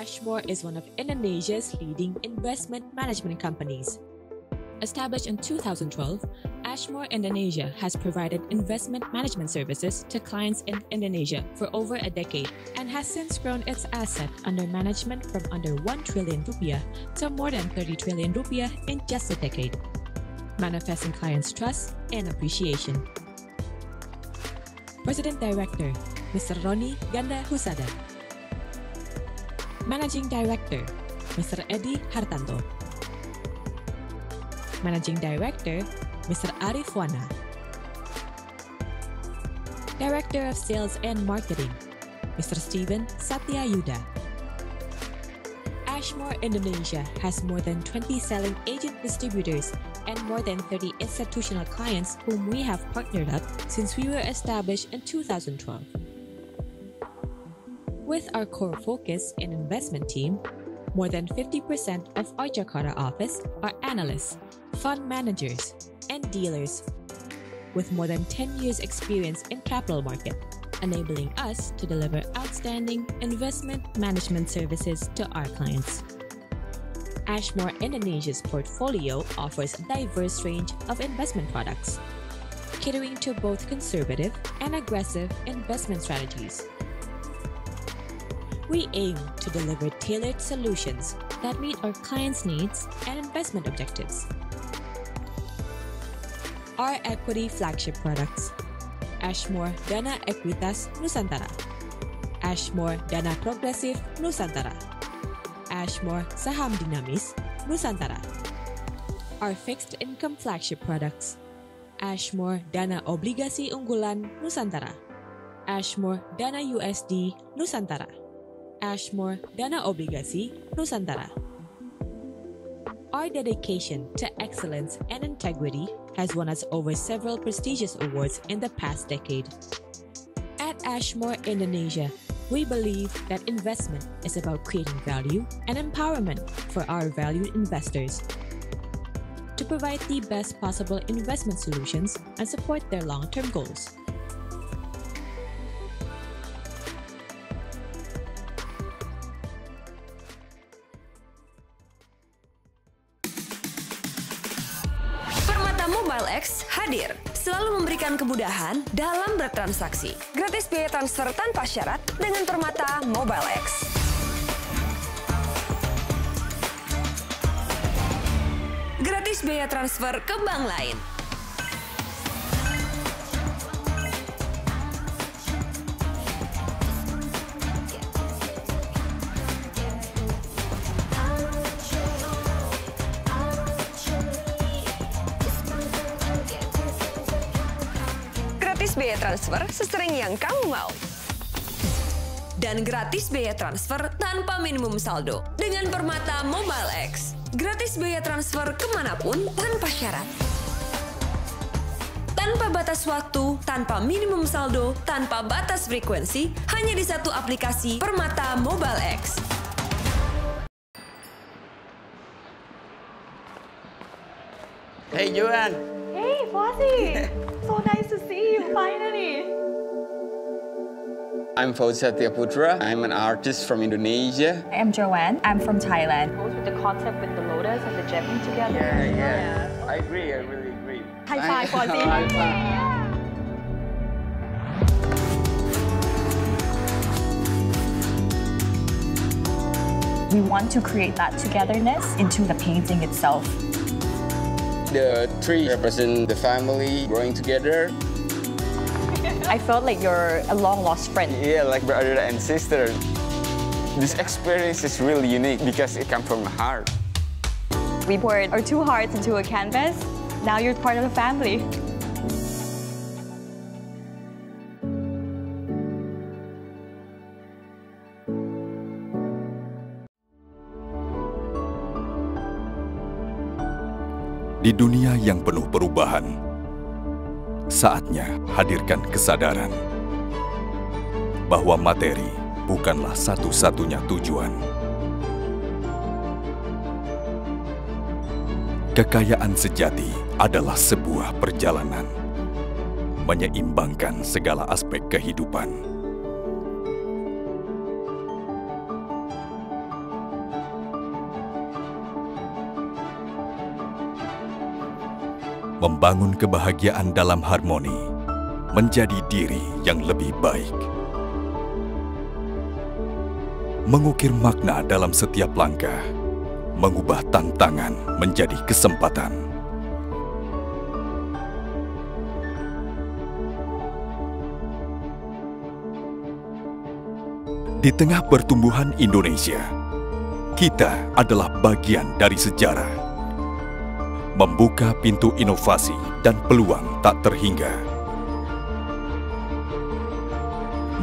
Ashmore is one of Indonesia's leading investment management companies. Established in 2012, Ashmore Indonesia has provided investment management services to clients in Indonesia for over a decade and has since grown its asset under management from under 1 trillion rupiah to more than 30 trillion rupiah in just a decade, manifesting clients' trust and appreciation. President Director, Mr. Roni Ganda Husada. Managing Director, Mr. Edi Hartanto. Managing Director, Mr. Arif Wana. Director of Sales and Marketing, Mr. Steven Yuda. Ashmore Indonesia has more than 20 selling agent distributors and more than 30 institutional clients whom we have partnered up since we were established in 2012. With our core focus in investment team, more than 50% of our Jakarta office are analysts, fund managers, and dealers with more than 10 years experience in capital market, enabling us to deliver outstanding investment management services to our clients. Ashmore Indonesia's portfolio offers a diverse range of investment products, catering to both conservative and aggressive investment strategies. We aim to deliver tailored solutions that meet our clients' needs and investment objectives. Our equity flagship products Ashmore Dana Equitas Nusantara, Ashmore Dana Progressive Nusantara, Ashmore Saham Dinamis Nusantara. Our fixed income flagship products Ashmore Dana Obligasi Unggulan Nusantara, Ashmore Dana USD Nusantara. Ashmore Dana Obligasi Nusantara. Our dedication to excellence and integrity has won us over several prestigious awards in the past decade. At Ashmore Indonesia, we believe that investment is about creating value and empowerment for our valued investors to provide the best possible investment solutions and support their long term goals. MobileX hadir, selalu memberikan kemudahan dalam bertransaksi. Gratis biaya transfer tanpa syarat dengan permata MobileX. Gratis biaya transfer ke bank lain. transfer sesering yang kamu mau. Dan gratis biaya transfer tanpa minimum saldo dengan Permata Mobile X. Gratis biaya transfer kemanapun tanpa syarat. Tanpa batas waktu, tanpa minimum saldo, tanpa batas frekuensi, hanya di satu aplikasi Permata Mobile X. Hey Johan. Hey Fozzie. so nice to finally! I'm Fauzia Putra. I'm an artist from Indonesia. I'm Joanne. I'm from Thailand. Goes with the concept with the lotus and the jamming together. Yeah, yeah, yeah. I agree. I really agree. High five, Fauzi. High five. We want to create that togetherness into the painting itself. The tree represents the family growing together. I felt like you're a long lost friend. Yeah, like brother and sister. This experience is really unique because it comes from the heart. We poured our two hearts into a canvas. Now you're part of the family. Di dunia yang penuh perubahan, saatnya hadirkan kesadaran bahwa materi bukanlah satu-satunya tujuan. Kekayaan sejati adalah sebuah perjalanan menyeimbangkan segala aspek kehidupan. membangun kebahagiaan dalam harmoni, menjadi diri yang lebih baik. Mengukir makna dalam setiap langkah, mengubah tantangan menjadi kesempatan. Di tengah pertumbuhan Indonesia, kita adalah bagian dari sejarah membuka pintu inovasi dan peluang tak terhingga.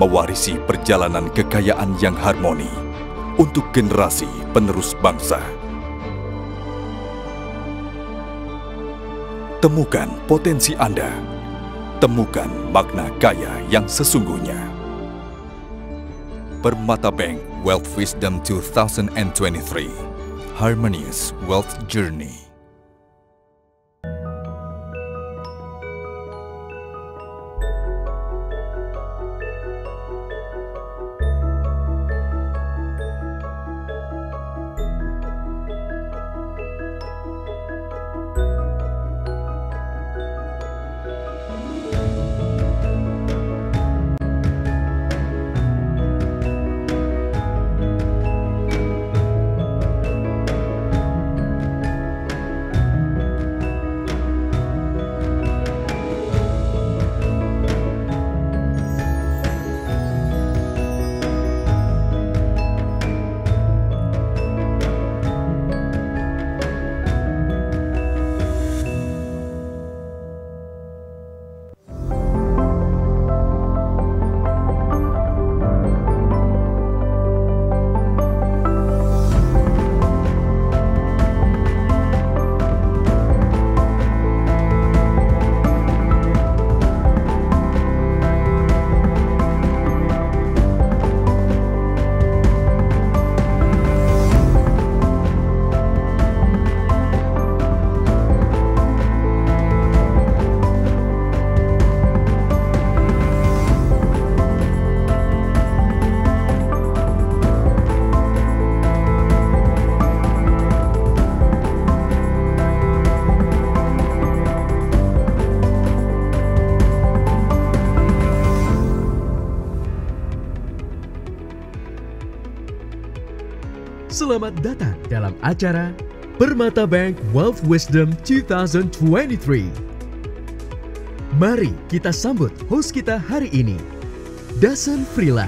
Mewarisi perjalanan kekayaan yang harmoni untuk generasi penerus bangsa. Temukan potensi Anda. Temukan makna kaya yang sesungguhnya. Permata Bank Wealth Wisdom 2023 Harmonious Wealth Journey Selamat datang dalam acara Permata Bank Wealth Wisdom 2023. Mari kita sambut host kita hari ini, Dasan Frila.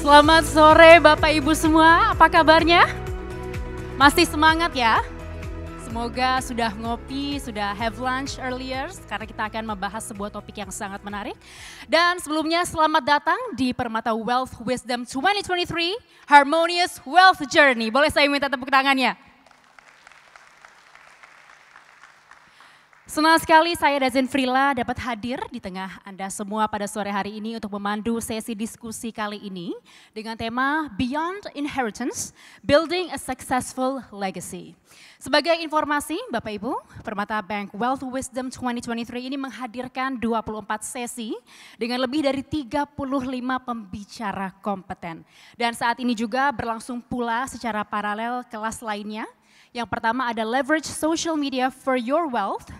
Selamat sore Bapak Ibu semua, apa kabarnya? Masih semangat ya. Semoga sudah ngopi, sudah have lunch earlier karena kita akan membahas sebuah topik yang sangat menarik. Dan sebelumnya selamat datang di Permata Wealth Wisdom 2023 Harmonious Wealth Journey. Boleh saya minta tepuk tangannya? Senang sekali saya Dazin Frila dapat hadir di tengah Anda semua pada sore hari ini untuk memandu sesi diskusi kali ini dengan tema Beyond Inheritance, Building a Successful Legacy. Sebagai informasi Bapak Ibu, Permata Bank Wealth Wisdom 2023 ini menghadirkan 24 sesi dengan lebih dari 35 pembicara kompeten. Dan saat ini juga berlangsung pula secara paralel kelas lainnya. Yang pertama ada Leverage Social Media for Your Wealth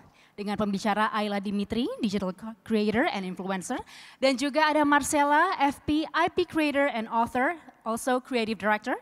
dengan pembicara Ayla Dimitri, digital creator and influencer, dan juga ada Marcella FP, IP creator and author, also creative director.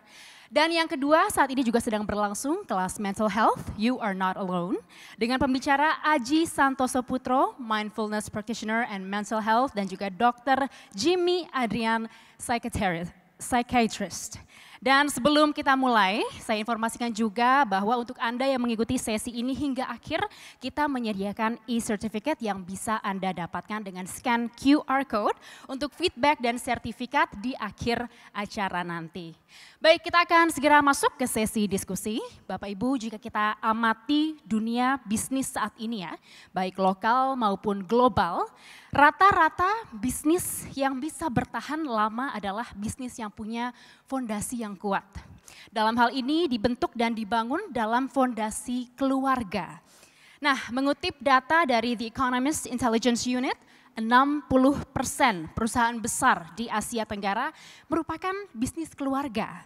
Dan yang kedua, saat ini juga sedang berlangsung kelas Mental Health, You Are Not Alone, dengan pembicara Aji Santoso Putro, Mindfulness Practitioner and Mental Health, dan juga Dokter Jimmy Adrian, Psychiatrist. Dan sebelum kita mulai, saya informasikan juga bahwa untuk Anda yang mengikuti sesi ini hingga akhir, kita menyediakan e-certificate yang bisa Anda dapatkan dengan scan QR code untuk feedback dan sertifikat di akhir acara nanti. Baik, kita akan segera masuk ke sesi diskusi. Bapak Ibu, jika kita amati dunia bisnis saat ini ya, baik lokal maupun global, rata-rata bisnis yang bisa bertahan lama adalah bisnis yang punya fondasi yang kuat. Dalam hal ini dibentuk dan dibangun dalam fondasi keluarga. Nah, mengutip data dari The Economist Intelligence Unit, 60 perusahaan besar di Asia Tenggara merupakan bisnis keluarga.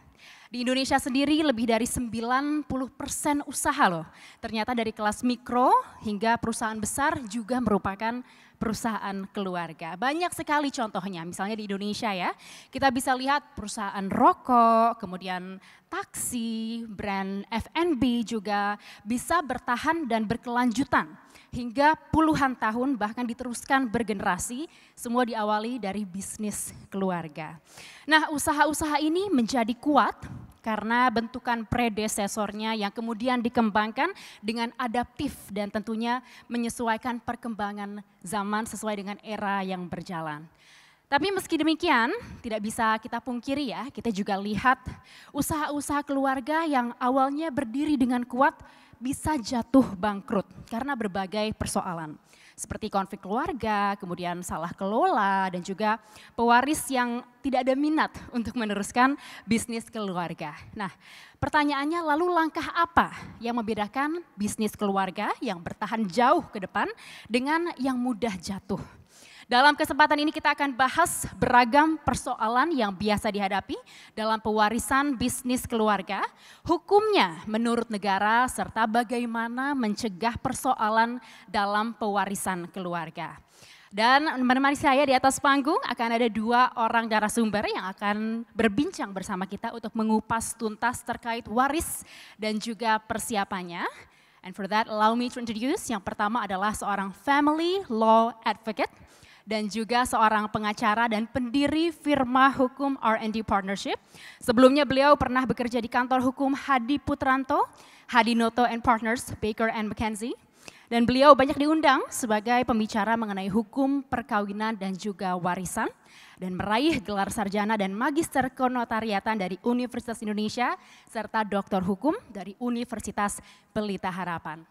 Di Indonesia sendiri lebih dari 90 usaha loh. Ternyata dari kelas mikro hingga perusahaan besar juga merupakan perusahaan keluarga. Banyak sekali contohnya, misalnya di Indonesia ya, kita bisa lihat perusahaan rokok, kemudian taksi, brand F&B juga bisa bertahan dan berkelanjutan hingga puluhan tahun bahkan diteruskan bergenerasi, semua diawali dari bisnis keluarga. Nah usaha-usaha ini menjadi kuat karena bentukan predesesornya yang kemudian dikembangkan dengan adaptif dan tentunya menyesuaikan perkembangan zaman sesuai dengan era yang berjalan. Tapi meski demikian, tidak bisa kita pungkiri ya, kita juga lihat usaha-usaha keluarga yang awalnya berdiri dengan kuat bisa jatuh bangkrut karena berbagai persoalan seperti konflik keluarga, kemudian salah kelola, dan juga pewaris yang tidak ada minat untuk meneruskan bisnis keluarga. Nah, pertanyaannya lalu langkah apa yang membedakan bisnis keluarga yang bertahan jauh ke depan dengan yang mudah jatuh? Dalam kesempatan ini kita akan bahas beragam persoalan yang biasa dihadapi dalam pewarisan bisnis keluarga, hukumnya menurut negara serta bagaimana mencegah persoalan dalam pewarisan keluarga. Dan menemani saya di atas panggung akan ada dua orang narasumber yang akan berbincang bersama kita untuk mengupas tuntas terkait waris dan juga persiapannya. And for that, allow me to introduce. Yang pertama adalah seorang family law advocate dan juga seorang pengacara dan pendiri firma hukum R&D Partnership. Sebelumnya beliau pernah bekerja di kantor hukum Hadi Putranto, Hadi Noto and Partners, Baker and McKenzie. Dan beliau banyak diundang sebagai pembicara mengenai hukum perkawinan dan juga warisan dan meraih gelar sarjana dan magister konotariatan dari Universitas Indonesia serta doktor hukum dari Universitas Pelita Harapan.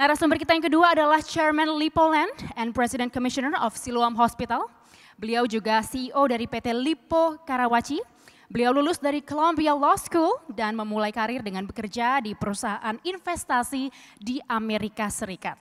Narasumber kita yang kedua adalah Chairman Lipoland and President Commissioner of Siloam Hospital. Beliau juga CEO dari PT Lipo Karawaci Beliau lulus dari Columbia Law School dan memulai karir dengan bekerja di perusahaan investasi di Amerika Serikat.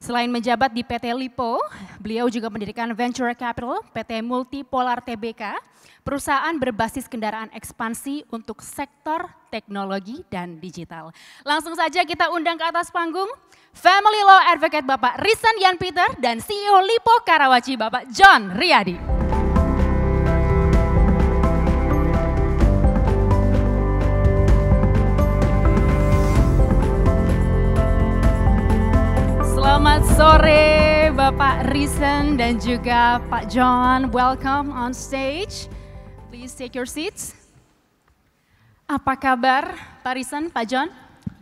Selain menjabat di PT Lipo, beliau juga mendirikan Venture Capital PT Multipolar TBK, perusahaan berbasis kendaraan ekspansi untuk sektor teknologi dan digital. Langsung saja kita undang ke atas panggung Family Law Advocate Bapak Risan Yan Peter dan CEO Lipo Karawaci Bapak John Riyadi. Selamat sore Bapak Risen dan juga Pak John. Welcome on stage. Please take your seats. Apa kabar Pak Risen, Pak John?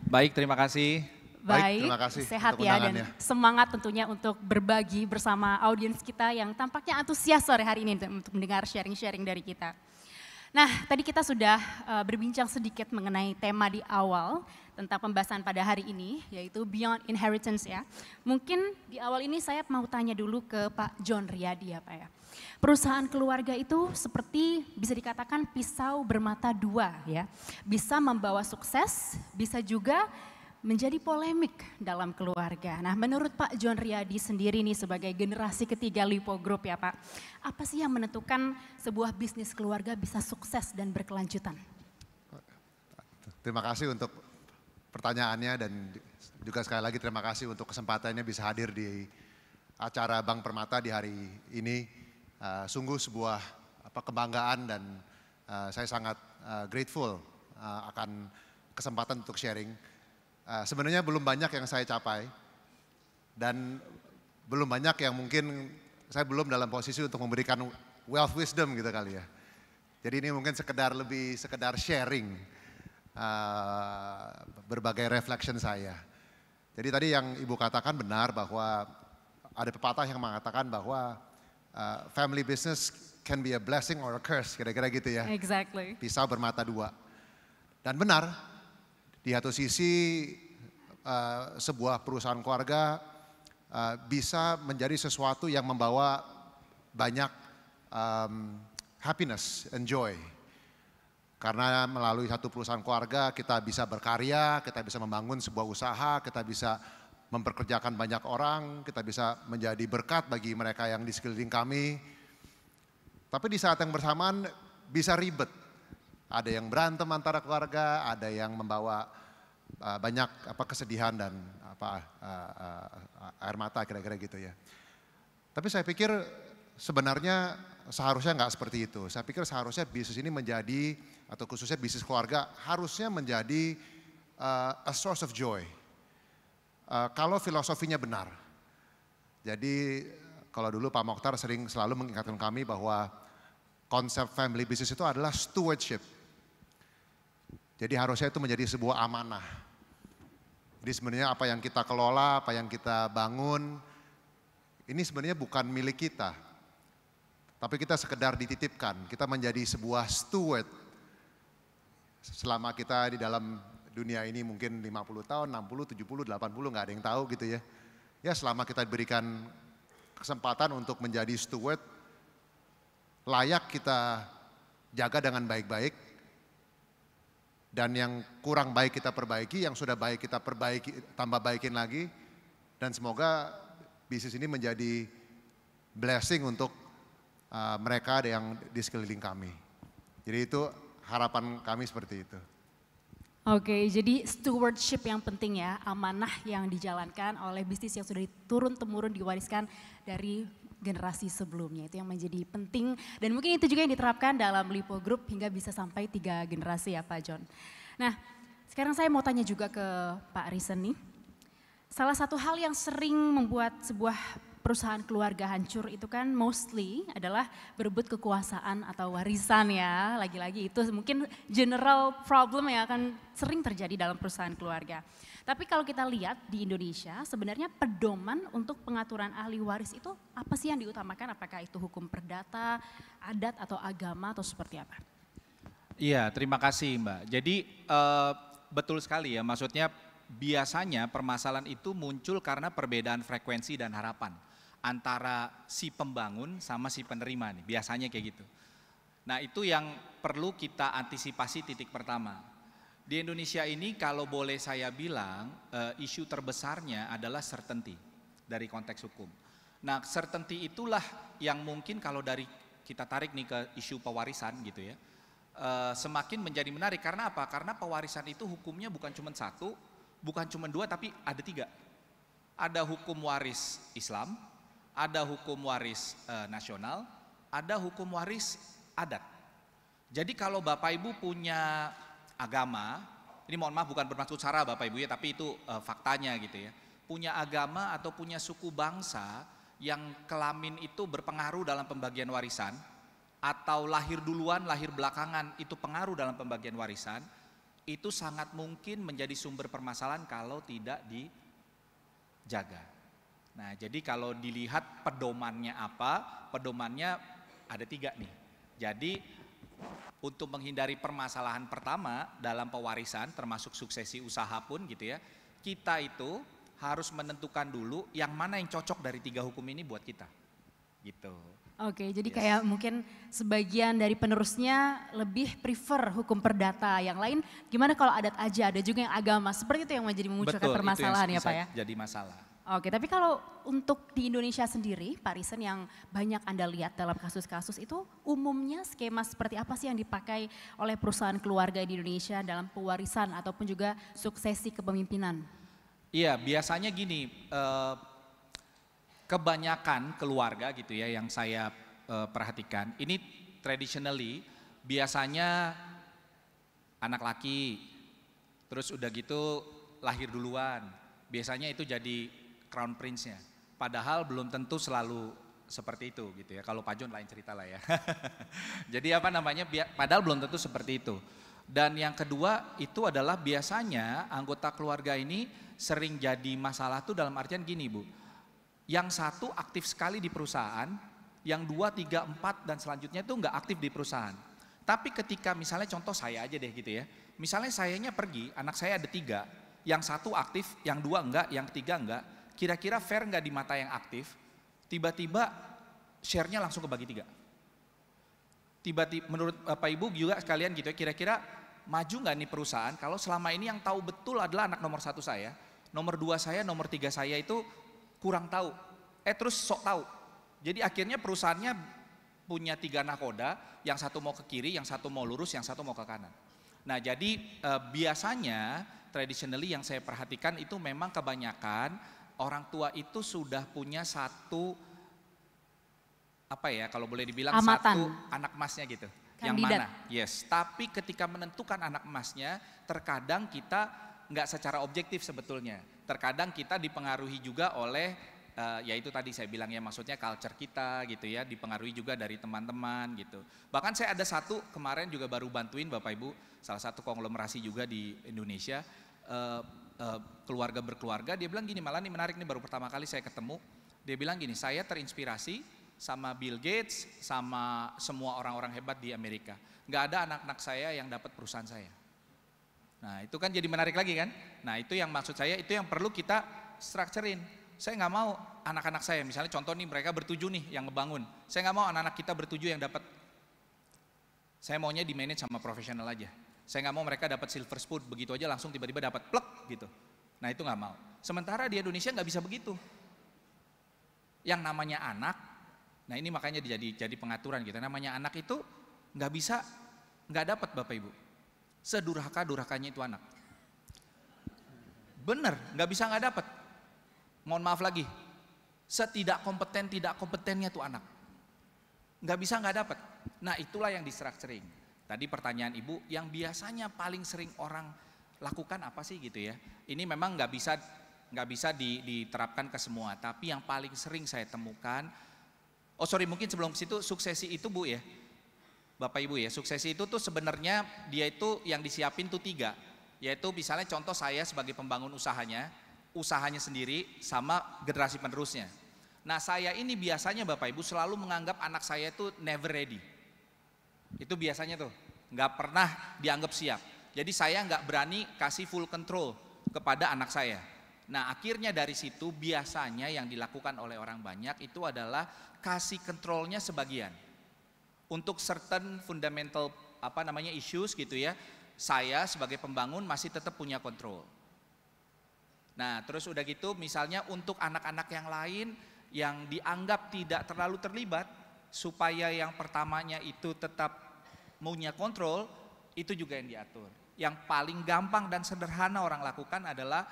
Baik, terima kasih. Baik, Baik terima kasih sehat ya dan semangat tentunya untuk berbagi bersama audiens kita yang tampaknya antusias sore hari ini untuk mendengar sharing-sharing dari kita. Nah, tadi kita sudah uh, berbincang sedikit mengenai tema di awal tentang pembahasan pada hari ini, yaitu Beyond Inheritance ya. Mungkin di awal ini saya mau tanya dulu ke Pak John Riyadi ya Pak ya. Perusahaan keluarga itu seperti bisa dikatakan pisau bermata dua ya. Bisa membawa sukses, bisa juga menjadi polemik dalam keluarga. Nah, menurut Pak John Riyadi sendiri nih sebagai generasi ketiga Lipo Group ya Pak, apa sih yang menentukan sebuah bisnis keluarga bisa sukses dan berkelanjutan? Terima kasih untuk pertanyaannya dan juga sekali lagi terima kasih untuk kesempatannya bisa hadir di acara Bank Permata di hari ini. Uh, sungguh sebuah apa, kebanggaan dan uh, saya sangat uh, grateful uh, akan kesempatan untuk sharing. Uh, sebenarnya belum banyak yang saya capai dan belum banyak yang mungkin saya belum dalam posisi untuk memberikan wealth wisdom gitu kali ya. Jadi ini mungkin sekedar lebih sekedar sharing uh, berbagai reflection saya. Jadi tadi yang Ibu katakan benar bahwa ada pepatah yang mengatakan bahwa uh, family business can be a blessing or a curse, kira-kira gitu ya. Exactly. Pisau bermata dua. Dan benar, di satu sisi uh, sebuah perusahaan keluarga uh, bisa menjadi sesuatu yang membawa banyak um, happiness and joy karena melalui satu perusahaan keluarga kita bisa berkarya, kita bisa membangun sebuah usaha, kita bisa memperkerjakan banyak orang, kita bisa menjadi berkat bagi mereka yang di sekeliling kami. Tapi di saat yang bersamaan bisa ribet. Ada yang berantem antara keluarga, ada yang membawa eh, banyak apa kesedihan dan apa eh, eh, air mata kira-kira gitu ya. Tapi saya pikir sebenarnya seharusnya nggak seperti itu. Saya pikir seharusnya bisnis ini menjadi, atau khususnya bisnis keluarga, harusnya menjadi uh, a source of joy. Uh, kalau filosofinya benar. Jadi kalau dulu Pak Mokhtar sering selalu mengingatkan kami bahwa konsep family business itu adalah stewardship. Jadi harusnya itu menjadi sebuah amanah. Jadi sebenarnya apa yang kita kelola, apa yang kita bangun, ini sebenarnya bukan milik kita tapi kita sekedar dititipkan, kita menjadi sebuah steward. Selama kita di dalam dunia ini mungkin 50 tahun, 60, 70, 80 nggak ada yang tahu gitu ya. Ya selama kita diberikan kesempatan untuk menjadi steward, layak kita jaga dengan baik-baik. Dan yang kurang baik kita perbaiki, yang sudah baik kita perbaiki, tambah baikin lagi. Dan semoga bisnis ini menjadi blessing untuk Eh, mereka ada yang di sekeliling kami. Jadi itu harapan kami seperti itu. Oke, okay, jadi stewardship yang penting ya, amanah yang dijalankan oleh bisnis yang sudah turun-temurun diwariskan dari generasi sebelumnya. Itu yang menjadi penting dan mungkin itu juga yang diterapkan dalam Lipo Group hingga bisa sampai tiga generasi ya Pak John. Nah, sekarang saya mau tanya juga ke Pak Risen nih. Salah satu hal yang sering membuat sebuah perusahaan keluarga hancur itu kan mostly adalah berebut kekuasaan atau warisan ya. Lagi-lagi itu mungkin general problem yang akan sering terjadi dalam perusahaan keluarga. Tapi kalau kita lihat di Indonesia sebenarnya pedoman untuk pengaturan ahli waris itu apa sih yang diutamakan? Apakah itu hukum perdata, adat atau agama atau seperti apa? Iya, terima kasih Mbak. Jadi uh, betul sekali ya, maksudnya biasanya permasalahan itu muncul karena perbedaan frekuensi dan harapan antara si pembangun sama si penerima nih, biasanya kayak gitu. Nah, itu yang perlu kita antisipasi titik pertama. Di Indonesia ini kalau boleh saya bilang, uh, isu terbesarnya adalah certainty dari konteks hukum. Nah, certainty itulah yang mungkin kalau dari kita tarik nih ke isu pewarisan gitu ya. Uh, semakin menjadi menarik karena apa? Karena pewarisan itu hukumnya bukan cuma satu, bukan cuma dua tapi ada tiga. Ada hukum waris Islam, ada hukum waris e, nasional, ada hukum waris adat. Jadi kalau Bapak Ibu punya agama, ini mohon maaf bukan bermaksud cara Bapak Ibu ya, tapi itu e, faktanya gitu ya. Punya agama atau punya suku bangsa yang kelamin itu berpengaruh dalam pembagian warisan, atau lahir duluan, lahir belakangan itu pengaruh dalam pembagian warisan, itu sangat mungkin menjadi sumber permasalahan kalau tidak dijaga. Nah, jadi kalau dilihat pedomannya apa, pedomannya ada tiga nih. Jadi untuk menghindari permasalahan pertama dalam pewarisan, termasuk suksesi usaha pun gitu ya, kita itu harus menentukan dulu yang mana yang cocok dari tiga hukum ini buat kita. Gitu. Oke, jadi yes. kayak mungkin sebagian dari penerusnya lebih prefer hukum perdata. Yang lain gimana kalau adat aja, ada juga yang agama. Seperti itu yang menjadi memunculkan Betul, permasalahan ya Pak ya? jadi masalah. Oke, tapi kalau untuk di Indonesia sendiri, Pak Risen yang banyak Anda lihat dalam kasus-kasus itu umumnya skema seperti apa sih yang dipakai oleh perusahaan keluarga di Indonesia dalam pewarisan ataupun juga suksesi kepemimpinan? Iya, biasanya gini, eh, kebanyakan keluarga gitu ya yang saya eh, perhatikan, ini traditionally biasanya anak laki, terus udah gitu lahir duluan, biasanya itu jadi crown prince-nya. Padahal belum tentu selalu seperti itu gitu ya. Kalau Pak Pajun lain cerita lah ya. Jadi apa namanya? Padahal belum tentu seperti itu. Dan yang kedua itu adalah biasanya anggota keluarga ini sering jadi masalah tuh dalam artian gini Bu. Yang satu aktif sekali di perusahaan, yang dua, tiga, empat dan selanjutnya itu nggak aktif di perusahaan. Tapi ketika misalnya contoh saya aja deh gitu ya. Misalnya sayanya pergi, anak saya ada tiga, yang satu aktif, yang dua enggak, yang ketiga enggak kira-kira fair nggak di mata yang aktif, tiba-tiba share-nya langsung kebagi tiga. Tiba-tiba menurut Bapak eh, Ibu juga sekalian gitu ya, kira-kira maju nggak nih perusahaan kalau selama ini yang tahu betul adalah anak nomor satu saya, nomor dua saya, nomor tiga saya itu kurang tahu. Eh terus sok tahu. Jadi akhirnya perusahaannya punya tiga nakoda, yang satu mau ke kiri, yang satu mau lurus, yang satu mau ke kanan. Nah jadi eh, biasanya traditionally yang saya perhatikan itu memang kebanyakan orang tua itu sudah punya satu apa ya kalau boleh dibilang Amatan. satu anak emasnya gitu. Kandidat. Yang mana? Yes. Tapi ketika menentukan anak emasnya, terkadang kita nggak secara objektif sebetulnya. Terkadang kita dipengaruhi juga oleh uh, ya itu tadi saya bilang ya maksudnya culture kita gitu ya dipengaruhi juga dari teman-teman gitu. Bahkan saya ada satu kemarin juga baru bantuin Bapak Ibu salah satu konglomerasi juga di Indonesia uh, Eh, keluarga berkeluarga, dia bilang gini, malah ini menarik ini baru pertama kali saya ketemu, dia bilang gini, saya terinspirasi sama Bill Gates, sama semua orang-orang hebat di Amerika. Nggak ada anak-anak saya yang dapat perusahaan saya. Nah itu kan jadi menarik lagi kan. Nah itu yang maksud saya, itu yang perlu kita structurein. Saya nggak mau anak-anak saya, misalnya contoh nih mereka bertujuh nih yang ngebangun. Saya nggak mau anak-anak kita bertujuh yang dapat. Saya maunya di manage sama profesional aja. Saya nggak mau mereka dapat silver spoon begitu aja langsung tiba-tiba dapat plek gitu. Nah itu nggak mau. Sementara di Indonesia nggak bisa begitu. Yang namanya anak, nah ini makanya jadi jadi pengaturan gitu. Namanya anak itu nggak bisa nggak dapat bapak ibu. Sedurhaka durhakanya itu anak. Bener, nggak bisa nggak dapat. Mohon maaf lagi, setidak kompeten tidak kompetennya itu anak. Nggak bisa nggak dapat. Nah itulah yang diserak sering Tadi pertanyaan Ibu, yang biasanya paling sering orang lakukan apa sih gitu ya? Ini memang nggak bisa nggak bisa diterapkan ke semua, tapi yang paling sering saya temukan, oh sorry mungkin sebelum situ suksesi itu Bu ya, Bapak Ibu ya, suksesi itu tuh sebenarnya dia itu yang disiapin tuh tiga, yaitu misalnya contoh saya sebagai pembangun usahanya, usahanya sendiri sama generasi penerusnya. Nah saya ini biasanya Bapak Ibu selalu menganggap anak saya itu never ready itu biasanya tuh, nggak pernah dianggap siap. Jadi saya nggak berani kasih full control kepada anak saya. Nah akhirnya dari situ biasanya yang dilakukan oleh orang banyak itu adalah kasih kontrolnya sebagian. Untuk certain fundamental apa namanya issues gitu ya, saya sebagai pembangun masih tetap punya kontrol. Nah terus udah gitu misalnya untuk anak-anak yang lain yang dianggap tidak terlalu terlibat, supaya yang pertamanya itu tetap punya kontrol itu juga yang diatur. Yang paling gampang dan sederhana orang lakukan adalah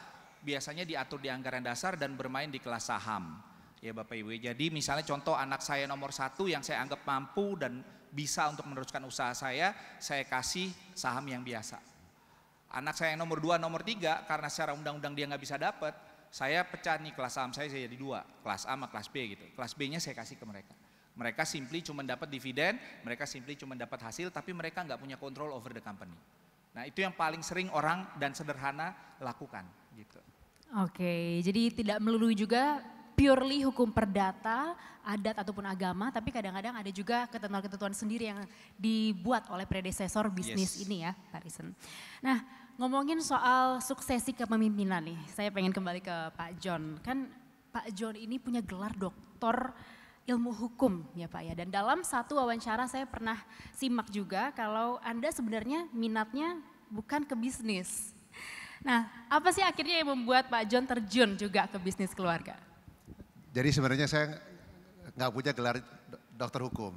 biasanya diatur di anggaran dasar dan bermain di kelas saham. Ya Bapak Ibu, ya. jadi misalnya contoh anak saya nomor satu yang saya anggap mampu dan bisa untuk meneruskan usaha saya, saya kasih saham yang biasa. Anak saya yang nomor dua, nomor tiga, karena secara undang-undang dia nggak bisa dapat, saya pecah nih kelas saham saya, saya jadi dua, kelas A sama kelas B gitu. Kelas B-nya saya kasih ke mereka mereka simply cuma dapat dividen, mereka simply cuma dapat hasil, tapi mereka nggak punya kontrol over the company. Nah itu yang paling sering orang dan sederhana lakukan gitu. Oke, jadi tidak melulu juga purely hukum perdata, adat ataupun agama, tapi kadang-kadang ada juga ketentuan-ketentuan sendiri yang dibuat oleh predecessor bisnis yes. ini ya, Pak Risen. Nah, ngomongin soal suksesi kepemimpinan nih, saya pengen kembali ke Pak John. Kan Pak John ini punya gelar doktor ilmu hukum ya Pak ya. Dan dalam satu wawancara saya pernah simak juga kalau Anda sebenarnya minatnya bukan ke bisnis. Nah, apa sih akhirnya yang membuat Pak John terjun juga ke bisnis keluarga? Jadi sebenarnya saya nggak punya gelar dokter hukum.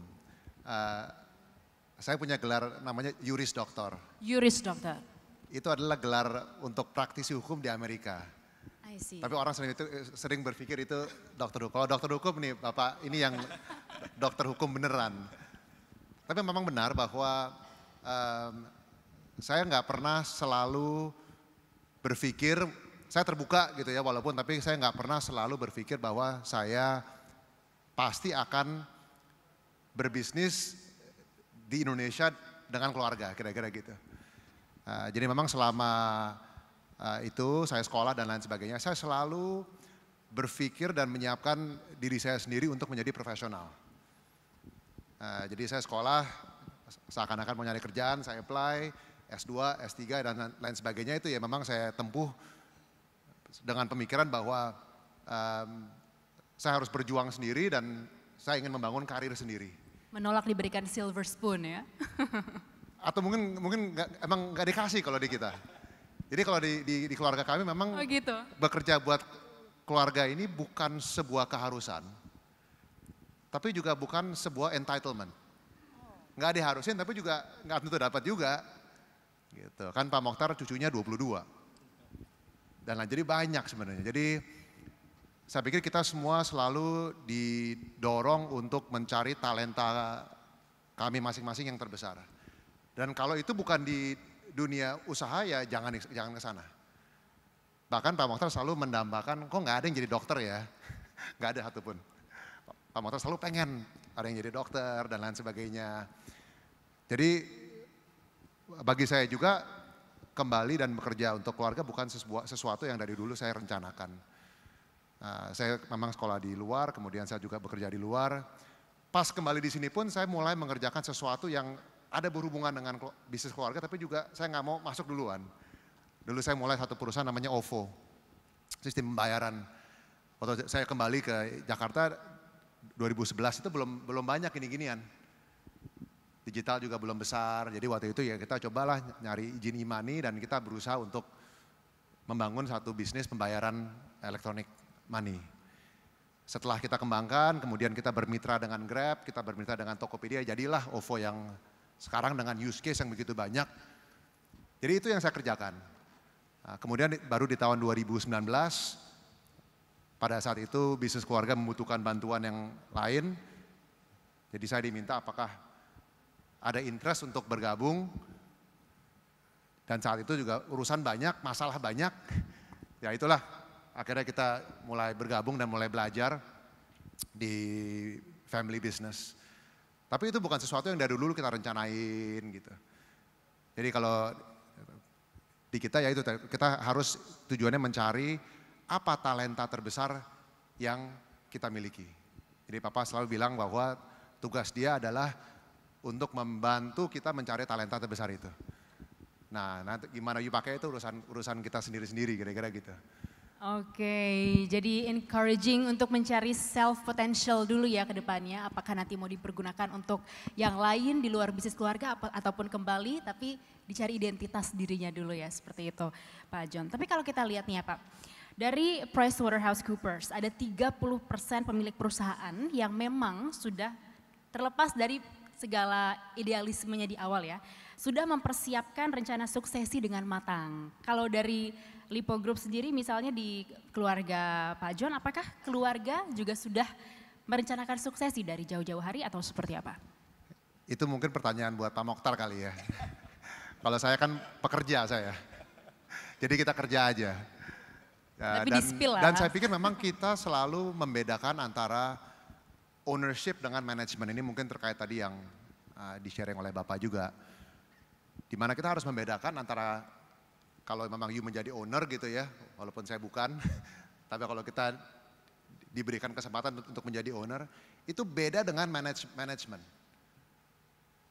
Uh, saya punya gelar namanya juris doktor. Juris doktor. Itu adalah gelar untuk praktisi hukum di Amerika. Tapi orang sering itu eh, sering berpikir itu dokter hukum. Kalau dokter hukum nih Bapak, ini yang dokter hukum beneran. Tapi memang benar bahwa um, saya nggak pernah selalu berpikir, saya terbuka gitu ya walaupun tapi saya nggak pernah selalu berpikir bahwa saya pasti akan berbisnis di Indonesia dengan keluarga kira-kira gitu. Uh, jadi memang selama Eh, itu, saya sekolah dan lain sebagainya. Saya selalu berpikir dan menyiapkan diri saya sendiri untuk menjadi profesional. Uh, jadi saya sekolah, seakan-akan mau nyari kerjaan, saya apply, S2, S3, dan lain sebagainya itu ya memang saya tempuh dengan pemikiran bahwa um, saya harus berjuang sendiri dan saya ingin membangun karir sendiri. Menolak diberikan silver spoon ya? Atau mungkin mungkin gak, emang nggak dikasih kalau di kita. Jadi kalau di, di, di keluarga kami memang oh gitu. bekerja buat keluarga ini bukan sebuah keharusan, tapi juga bukan sebuah entitlement. Nggak diharusin tapi juga nggak tentu dapat juga. Gitu. Kan Pak Mokhtar cucunya 22. Dan lah, jadi banyak sebenarnya. Jadi saya pikir kita semua selalu didorong untuk mencari talenta kami masing-masing yang terbesar. Dan kalau itu bukan di dunia usaha ya jangan jangan ke sana. Bahkan Pak Mokhtar selalu mendambakan, kok nggak ada yang jadi dokter ya? Nggak ada satupun. Pak Mokhtar selalu pengen ada yang jadi dokter dan lain sebagainya. Jadi bagi saya juga kembali dan bekerja untuk keluarga bukan sesuatu, yang dari dulu saya rencanakan. Nah, saya memang sekolah di luar, kemudian saya juga bekerja di luar. Pas kembali di sini pun saya mulai mengerjakan sesuatu yang ada berhubungan dengan bisnis keluarga tapi juga saya nggak mau masuk duluan. Dulu saya mulai satu perusahaan namanya OVO, sistem pembayaran. Waktu saya kembali ke Jakarta 2011 itu belum belum banyak ini ginian Digital juga belum besar, jadi waktu itu ya kita cobalah nyari izin imani dan kita berusaha untuk membangun satu bisnis pembayaran elektronik money. Setelah kita kembangkan, kemudian kita bermitra dengan Grab, kita bermitra dengan Tokopedia, jadilah OVO yang sekarang dengan use case yang begitu banyak. Jadi itu yang saya kerjakan. Nah, kemudian baru di tahun 2019, pada saat itu bisnis keluarga membutuhkan bantuan yang lain. Jadi saya diminta apakah ada interest untuk bergabung. Dan saat itu juga urusan banyak, masalah banyak. Ya itulah akhirnya kita mulai bergabung dan mulai belajar di family business. Tapi itu bukan sesuatu yang dari dulu kita rencanain gitu. Jadi kalau di kita ya itu kita harus tujuannya mencari apa talenta terbesar yang kita miliki. Jadi papa selalu bilang bahwa tugas dia adalah untuk membantu kita mencari talenta terbesar itu. Nah, nanti gimana you pakai itu urusan urusan kita sendiri-sendiri kira-kira gitu. Oke, jadi encouraging untuk mencari self potential dulu ya ke depannya. Apakah nanti mau dipergunakan untuk yang lain di luar bisnis keluarga ataupun kembali, tapi dicari identitas dirinya dulu ya seperti itu Pak John. Tapi kalau kita lihat nih ya Pak, dari PricewaterhouseCoopers ada 30% pemilik perusahaan yang memang sudah terlepas dari segala idealismenya di awal ya, sudah mempersiapkan rencana suksesi dengan matang. Kalau dari Lipo Group sendiri misalnya di keluarga Pak John, apakah keluarga juga sudah merencanakan suksesi dari jauh-jauh hari atau seperti apa? Itu mungkin pertanyaan buat Pak Mokhtar kali ya. Kalau saya kan pekerja saya. Jadi kita kerja aja. Ya, Tapi dan, lah. dan saya pikir memang kita selalu membedakan antara ownership dengan manajemen ini mungkin terkait tadi yang uh, ah, di sharing oleh Bapak juga. Dimana kita harus membedakan antara kalau memang you menjadi owner gitu ya, walaupun saya bukan, tapi kalau kita diberikan kesempatan untuk menjadi owner, itu beda dengan manage, manajemen.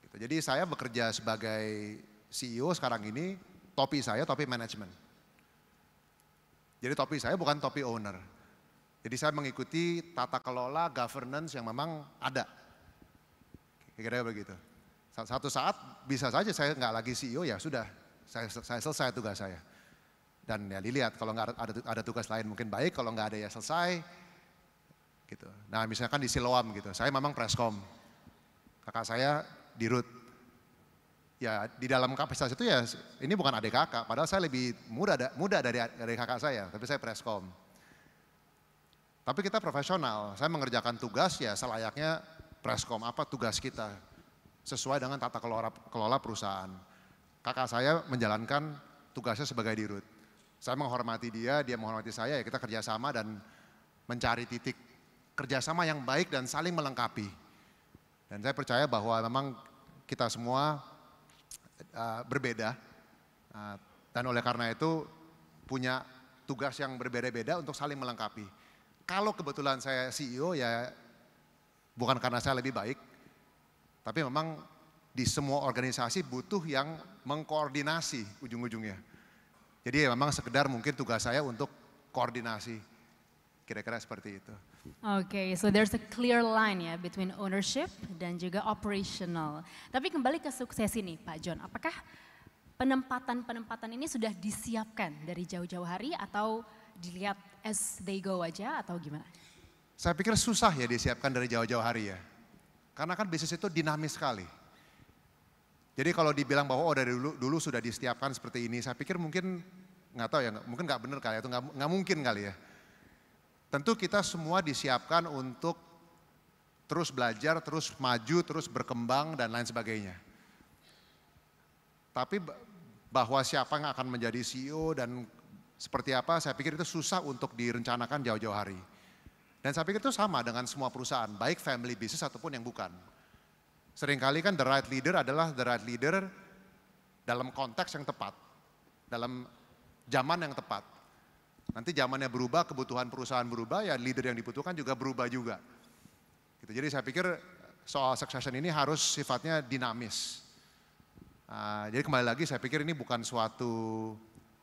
Gitu. Jadi saya bekerja sebagai CEO sekarang ini, topi saya topi management. Jadi topi saya bukan topi owner. Jadi saya mengikuti tata kelola governance yang memang ada. Kira-kira begitu. Satu saat bisa saja saya nggak lagi CEO ya sudah saya, saya selesai tugas saya. Dan ya dilihat kalau nggak ada, ada tugas lain mungkin baik, kalau nggak ada ya selesai. Gitu. Nah misalkan di Siloam gitu, saya memang preskom. Kakak saya di root. Ya di dalam kapasitas itu ya ini bukan adik kakak, padahal saya lebih muda, muda dari, dari kakak saya, tapi saya preskom. Tapi kita profesional, saya mengerjakan tugas ya selayaknya preskom apa tugas kita sesuai dengan tata kelola, kelola perusahaan kakak saya menjalankan tugasnya sebagai dirut. Saya menghormati dia, dia menghormati saya, ya kita kerjasama dan mencari titik kerjasama yang baik dan saling melengkapi. Dan saya percaya bahwa memang kita semua uh, berbeda uh, dan oleh karena itu punya tugas yang berbeda-beda untuk saling melengkapi. Kalau kebetulan saya CEO ya bukan karena saya lebih baik, tapi memang di semua organisasi butuh yang mengkoordinasi ujung-ujungnya. Jadi ya memang sekedar mungkin tugas saya untuk koordinasi. Kira-kira seperti itu. Oke, okay, so there's a clear line ya between ownership dan juga operational. Tapi kembali ke sukses ini Pak John, apakah penempatan-penempatan ini sudah disiapkan dari jauh-jauh hari atau dilihat as they go aja atau gimana? Saya pikir susah ya disiapkan dari jauh-jauh hari ya. Karena kan bisnis itu dinamis sekali jadi kalau dibilang bahwa oh dari dulu dulu sudah disiapkan seperti ini, saya pikir mungkin nggak tahu ya, mungkin nggak benar kali itu ya, nggak nggak mungkin kali ya. Tentu kita semua disiapkan untuk terus belajar, terus maju, terus berkembang dan lain sebagainya. Tapi bahwa siapa yang akan menjadi CEO dan seperti apa, saya pikir itu susah untuk direncanakan jauh-jauh hari. Dan saya pikir itu sama dengan semua perusahaan, baik family business ataupun yang bukan. Seringkali kan the right leader adalah the right leader dalam konteks yang tepat, dalam zaman yang tepat. Nanti zamannya berubah, kebutuhan perusahaan berubah, ya leader yang dibutuhkan juga berubah juga. Gitu. Jadi saya pikir soal succession ini harus sifatnya dinamis. Ah, jadi kembali lagi saya pikir ini bukan suatu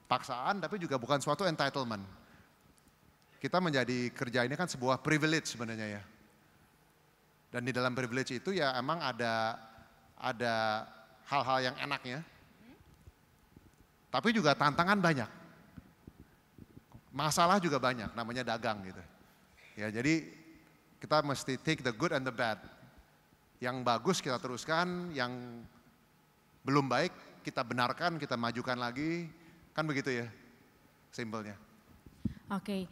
paksaan tapi juga bukan suatu entitlement. Kita menjadi kerja ini kan sebuah privilege sebenarnya ya. Dan di dalam privilege itu ya emang ada ada hal-hal yang enaknya. Tapi juga tantangan banyak. Masalah juga banyak, namanya dagang gitu. Ya, jadi kita mesti take the good and the bad. Yang bagus kita teruskan, yang belum baik kita benarkan, kita majukan lagi. Kan begitu ya, simpelnya. Oke. Okay.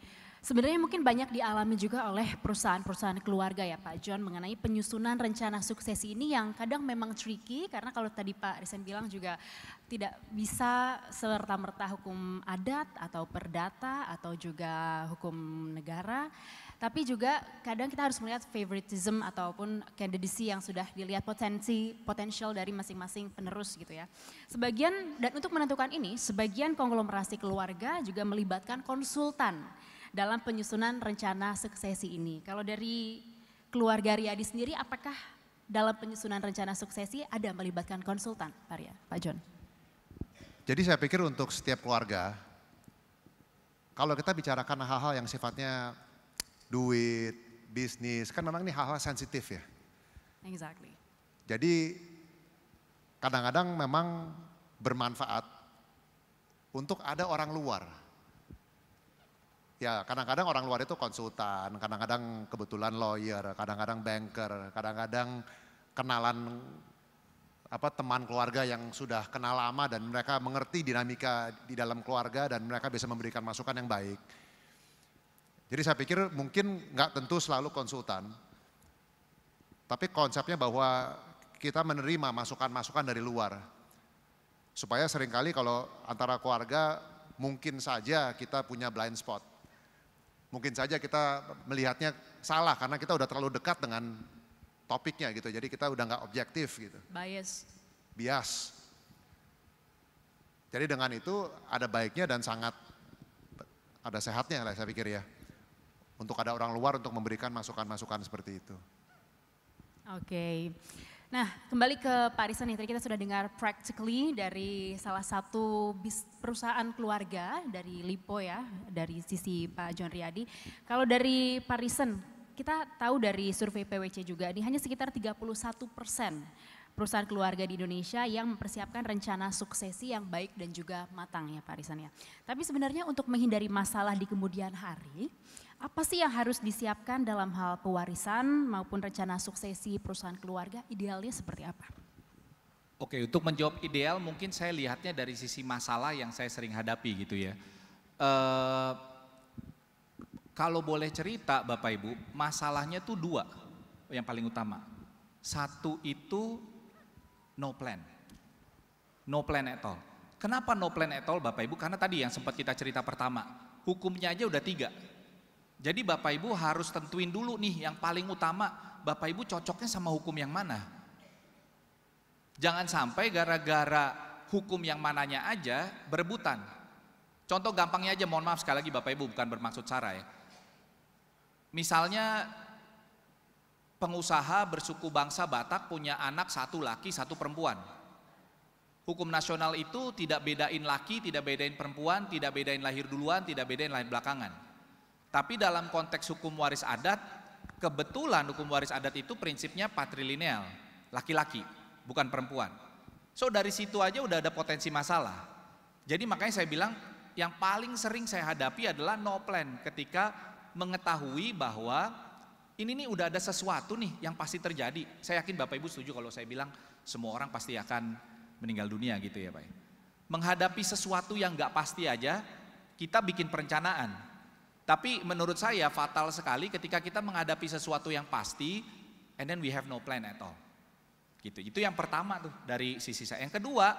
Sebenarnya mungkin banyak dialami juga oleh perusahaan-perusahaan keluarga ya Pak John mengenai penyusunan rencana suksesi ini yang kadang memang tricky karena kalau tadi Pak Risen bilang juga tidak bisa serta-merta hukum adat atau perdata atau juga hukum negara. Tapi juga kadang kita harus melihat favoritism ataupun candidacy yang sudah dilihat potensi potensial dari masing-masing penerus gitu ya. Sebagian dan untuk menentukan ini, sebagian konglomerasi keluarga juga melibatkan konsultan dalam penyusunan rencana suksesi ini. Kalau dari keluarga Riyadi sendiri, apakah dalam penyusunan rencana suksesi ada melibatkan konsultan, Pak Ria, Pak John? Jadi saya pikir untuk setiap keluarga, kalau kita bicarakan hal-hal yang sifatnya duit, bisnis, kan memang ini hal-hal sensitif ya. Exactly. Jadi kadang-kadang memang bermanfaat untuk ada orang luar Ya kadang-kadang orang luar itu konsultan, kadang-kadang kebetulan lawyer, kadang-kadang banker, kadang-kadang kenalan apa teman keluarga yang sudah kenal lama dan mereka mengerti dinamika di dalam keluarga dan mereka bisa memberikan masukan yang baik. Jadi saya pikir mungkin nggak tentu selalu konsultan, tapi konsepnya bahwa kita menerima masukan-masukan dari luar. Supaya seringkali kalau antara keluarga mungkin saja kita punya blind spot mungkin saja kita melihatnya salah karena kita udah terlalu dekat dengan topiknya gitu. Jadi kita udah nggak objektif gitu. Bias. Bias. Jadi dengan itu ada baiknya dan sangat ada sehatnya lah saya pikir ya. Untuk ada orang luar untuk memberikan masukan-masukan seperti itu. Oke. Okay. Nah, kembali ke Pak Arisan nih, tadi kita sudah dengar practically dari salah satu bis, perusahaan keluarga dari Lipo ya, dari sisi Pak John Riyadi. Kalau dari Pak Arisan, kita tahu dari survei PwC juga, ini hanya sekitar 31 persen perusahaan keluarga di Indonesia yang mempersiapkan rencana suksesi yang baik dan juga matang ya Pak Arisan ya. Tapi sebenarnya untuk menghindari masalah di kemudian hari, apa sih yang harus disiapkan dalam hal pewarisan maupun rencana suksesi perusahaan keluarga? Idealnya seperti apa? Oke, untuk menjawab ideal mungkin saya lihatnya dari sisi masalah yang saya sering hadapi gitu ya. E, kalau boleh cerita Bapak Ibu, masalahnya tuh dua yang paling utama. Satu itu no plan. No plan at all. Kenapa no plan at all Bapak Ibu? Karena tadi yang sempat kita cerita pertama, hukumnya aja udah tiga. Jadi Bapak Ibu harus tentuin dulu nih yang paling utama, Bapak Ibu cocoknya sama hukum yang mana. Jangan sampai gara-gara hukum yang mananya aja berebutan. Contoh gampangnya aja, mohon maaf sekali lagi Bapak Ibu bukan bermaksud cara ya. Misalnya pengusaha bersuku bangsa Batak punya anak satu laki satu perempuan. Hukum nasional itu tidak bedain laki, tidak bedain perempuan, tidak bedain lahir duluan, tidak bedain lahir belakangan. Tapi dalam konteks hukum waris adat, kebetulan hukum waris adat itu prinsipnya patrilineal, laki-laki, bukan perempuan. So dari situ aja udah ada potensi masalah. Jadi makanya saya bilang yang paling sering saya hadapi adalah no plan ketika mengetahui bahwa ini nih udah ada sesuatu nih yang pasti terjadi. Saya yakin Bapak Ibu setuju kalau saya bilang semua orang pasti akan meninggal dunia gitu ya Pak. Ya. Menghadapi sesuatu yang nggak pasti aja, kita bikin perencanaan. Tapi menurut saya fatal sekali ketika kita menghadapi sesuatu yang pasti and then we have no plan at all. Gitu. Itu yang pertama tuh dari sisi saya. Yang kedua,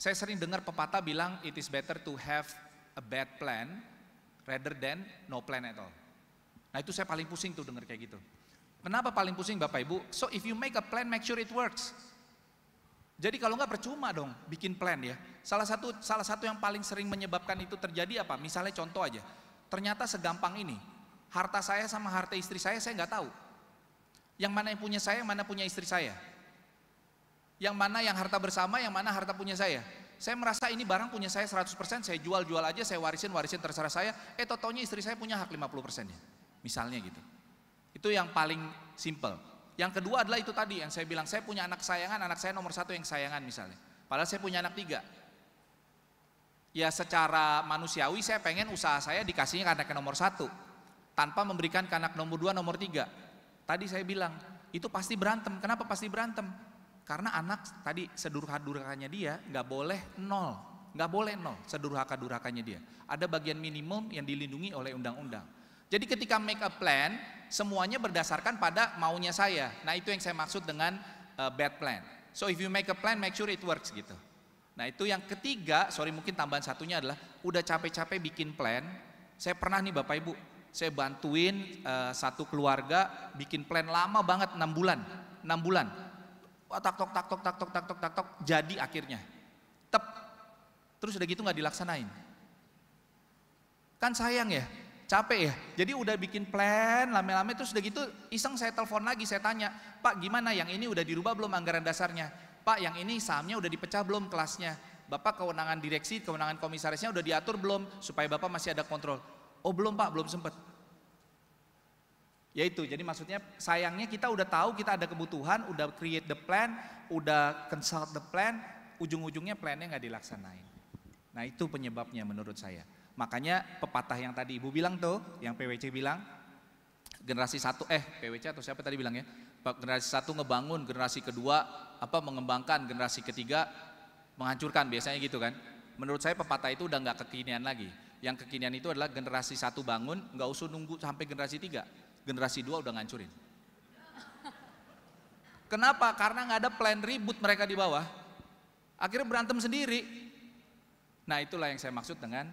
saya sering dengar pepatah bilang it is better to have a bad plan rather than no plan at all. Nah itu saya paling pusing tuh dengar kayak gitu. Kenapa paling pusing Bapak Ibu? So if you make a plan, make sure it works. Jadi kalau nggak percuma dong bikin plan ya. Salah satu salah satu yang paling sering menyebabkan itu terjadi apa? Misalnya contoh aja, ternyata segampang ini. Harta saya sama harta istri saya saya nggak tahu. Yang mana yang punya saya, yang mana punya istri saya. Yang mana yang harta bersama, yang mana harta punya saya. Saya merasa ini barang punya saya 100%, saya jual-jual aja, saya warisin-warisin terserah saya. Eh totonya istri saya punya hak 50%-nya. Misalnya gitu. Itu yang paling simple. Yang kedua adalah itu tadi yang saya bilang, saya punya anak sayangan, anak saya nomor satu yang sayangan misalnya. Padahal saya punya anak tiga, ya secara manusiawi saya pengen usaha saya dikasihnya ke anak nomor satu tanpa memberikan ke anak nomor dua, nomor tiga. Tadi saya bilang itu pasti berantem. Kenapa pasti berantem? Karena anak tadi sedurhak durhakanya dia nggak boleh nol, nggak boleh nol sedurhaka-durhakanya dia. Ada bagian minimum yang dilindungi oleh undang-undang. Jadi ketika make a plan, semuanya berdasarkan pada maunya saya. Nah itu yang saya maksud dengan uh, bad plan. So if you make a plan, make sure it works gitu. Nah itu yang ketiga, sorry mungkin tambahan satunya adalah udah capek-capek bikin plan. Saya pernah nih Bapak Ibu, saya bantuin uh, satu keluarga bikin plan lama banget enam bulan, enam bulan. Wah, tak tok tak tok tak tok tak tok tak tok jadi akhirnya. Tep. Terus udah gitu nggak dilaksanain. Kan sayang ya, capek ya. Jadi udah bikin plan lama-lama terus udah gitu iseng saya telepon lagi saya tanya, "Pak, gimana yang ini udah dirubah belum anggaran dasarnya?" Pak yang ini sahamnya udah dipecah belum kelasnya? Bapak kewenangan direksi, kewenangan komisarisnya udah diatur belum? Supaya Bapak masih ada kontrol. Oh belum Pak, belum sempat. Ya itu, jadi maksudnya sayangnya kita udah tahu kita ada kebutuhan, udah create the plan, udah consult the plan, ujung-ujungnya plannya nggak dilaksanain. Nah itu penyebabnya menurut saya. Makanya pepatah yang tadi Ibu bilang tuh, yang PwC bilang, generasi satu eh PwC atau siapa tadi bilang ya, generasi satu ngebangun, generasi kedua apa mengembangkan generasi ketiga menghancurkan biasanya gitu kan. Menurut saya pepatah itu udah nggak kekinian lagi. Yang kekinian itu adalah generasi satu bangun, nggak usah nunggu sampai generasi tiga. Generasi dua udah ngancurin. Kenapa? Karena nggak ada plan ribut mereka di bawah. Akhirnya berantem sendiri. Nah itulah yang saya maksud dengan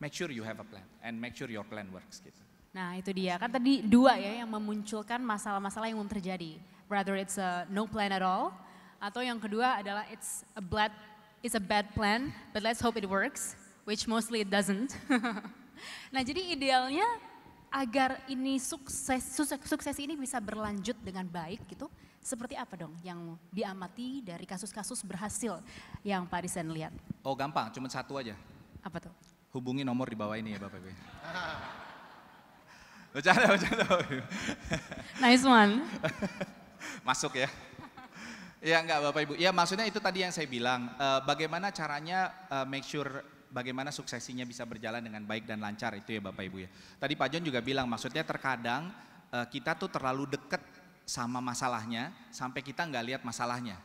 make sure you have a plan and make sure your plan works gitu. Nah itu dia, kan tadi dua ya yang memunculkan masalah-masalah yang terjadi. Rather it's a no plan at all, atau yang kedua adalah it's a bad, it's a bad plan, but let's hope it works, which mostly it doesn't. nah jadi idealnya agar ini sukses, sukses ini bisa berlanjut dengan baik gitu, seperti apa dong yang diamati dari kasus-kasus berhasil yang Pak Risen lihat? Oh gampang, cuma satu aja. Apa tuh? Hubungi nomor di bawah ini ya Bapak Ibu. Bercanda, bercanda. nice one. Masuk ya. Ya enggak Bapak Ibu. Ya maksudnya itu tadi yang saya bilang. Uh, bagaimana caranya uh, make sure bagaimana suksesinya bisa berjalan dengan baik dan lancar itu ya Bapak Ibu ya. Tadi Pak John juga bilang maksudnya terkadang uh, kita tuh terlalu deket sama masalahnya sampai kita enggak lihat masalahnya.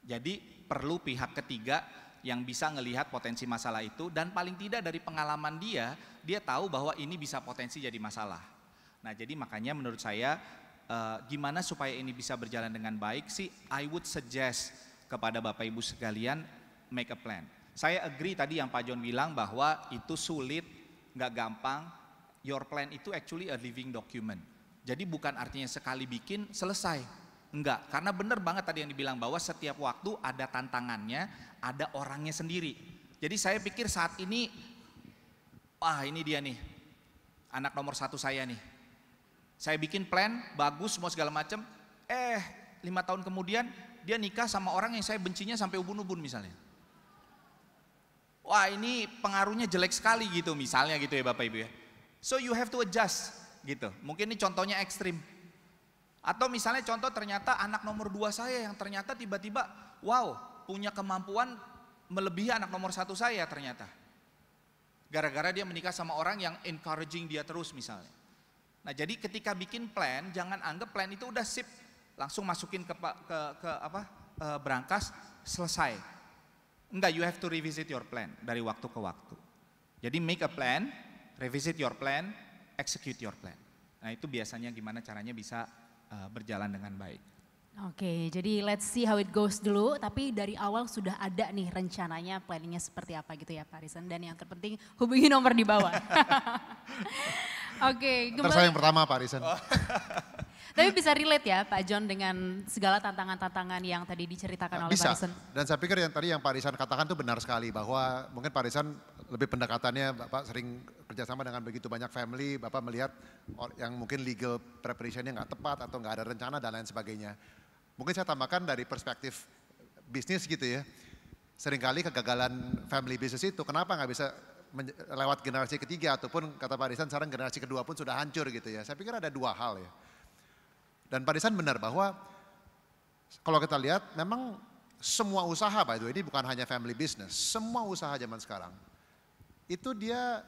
Jadi perlu pihak ketiga yang bisa ngelihat potensi masalah itu dan paling tidak dari pengalaman dia, dia tahu bahwa ini bisa potensi jadi masalah. Nah, jadi makanya menurut saya uh, gimana supaya ini bisa berjalan dengan baik sih I would suggest kepada Bapak Ibu sekalian make a plan. Saya agree tadi yang Pak John bilang bahwa itu sulit, nggak gampang. Your plan itu actually a living document. Jadi bukan artinya sekali bikin selesai. Enggak, karena benar banget tadi yang dibilang bahwa setiap waktu ada tantangannya, ada orangnya sendiri. Jadi saya pikir saat ini, wah ini dia nih, anak nomor satu saya nih saya bikin plan, bagus semua segala macam. Eh, lima tahun kemudian dia nikah sama orang yang saya bencinya sampai ubun-ubun misalnya. Wah ini pengaruhnya jelek sekali gitu misalnya gitu ya Bapak Ibu ya. So you have to adjust gitu. Mungkin ini contohnya ekstrim. Atau misalnya contoh ternyata anak nomor dua saya yang ternyata tiba-tiba wow punya kemampuan melebihi anak nomor satu saya ternyata. Gara-gara dia menikah sama orang yang encouraging dia terus misalnya. Nah jadi ketika bikin plan, jangan anggap plan itu udah sip, langsung masukin ke, ke, ke apa e, berangkas selesai. Enggak, you have to revisit your plan dari waktu ke waktu. Jadi make a plan, revisit your plan, execute your plan. Nah itu biasanya gimana caranya bisa e, berjalan dengan baik. Oke, okay, jadi let's see how it goes dulu. Tapi dari awal sudah ada nih rencananya, planningnya seperti apa gitu ya Pak Risen. Dan yang terpenting hubungi nomor di bawah. Oke, okay, Terus yang pertama Pak Arisan. Oh. Tapi bisa relate ya Pak John dengan segala tantangan-tantangan yang tadi diceritakan oleh bisa. Pak Arisan. Dan saya pikir yang tadi yang Pak Arisan katakan itu benar sekali bahwa mungkin Pak Arisan lebih pendekatannya Bapak sering kerjasama dengan begitu banyak family, Bapak melihat yang mungkin legal preparationnya nggak tepat atau nggak ada rencana dan lain sebagainya. Mungkin saya tambahkan dari perspektif bisnis gitu ya. Seringkali kegagalan family business itu kenapa nggak bisa lewat generasi ketiga ataupun kata Pak Risan sekarang generasi kedua pun sudah hancur gitu ya. Saya pikir ada dua hal ya. Dan Pak Risan benar bahwa kalau kita lihat memang semua usaha Pak itu ini bukan hanya family business, semua usaha zaman sekarang itu dia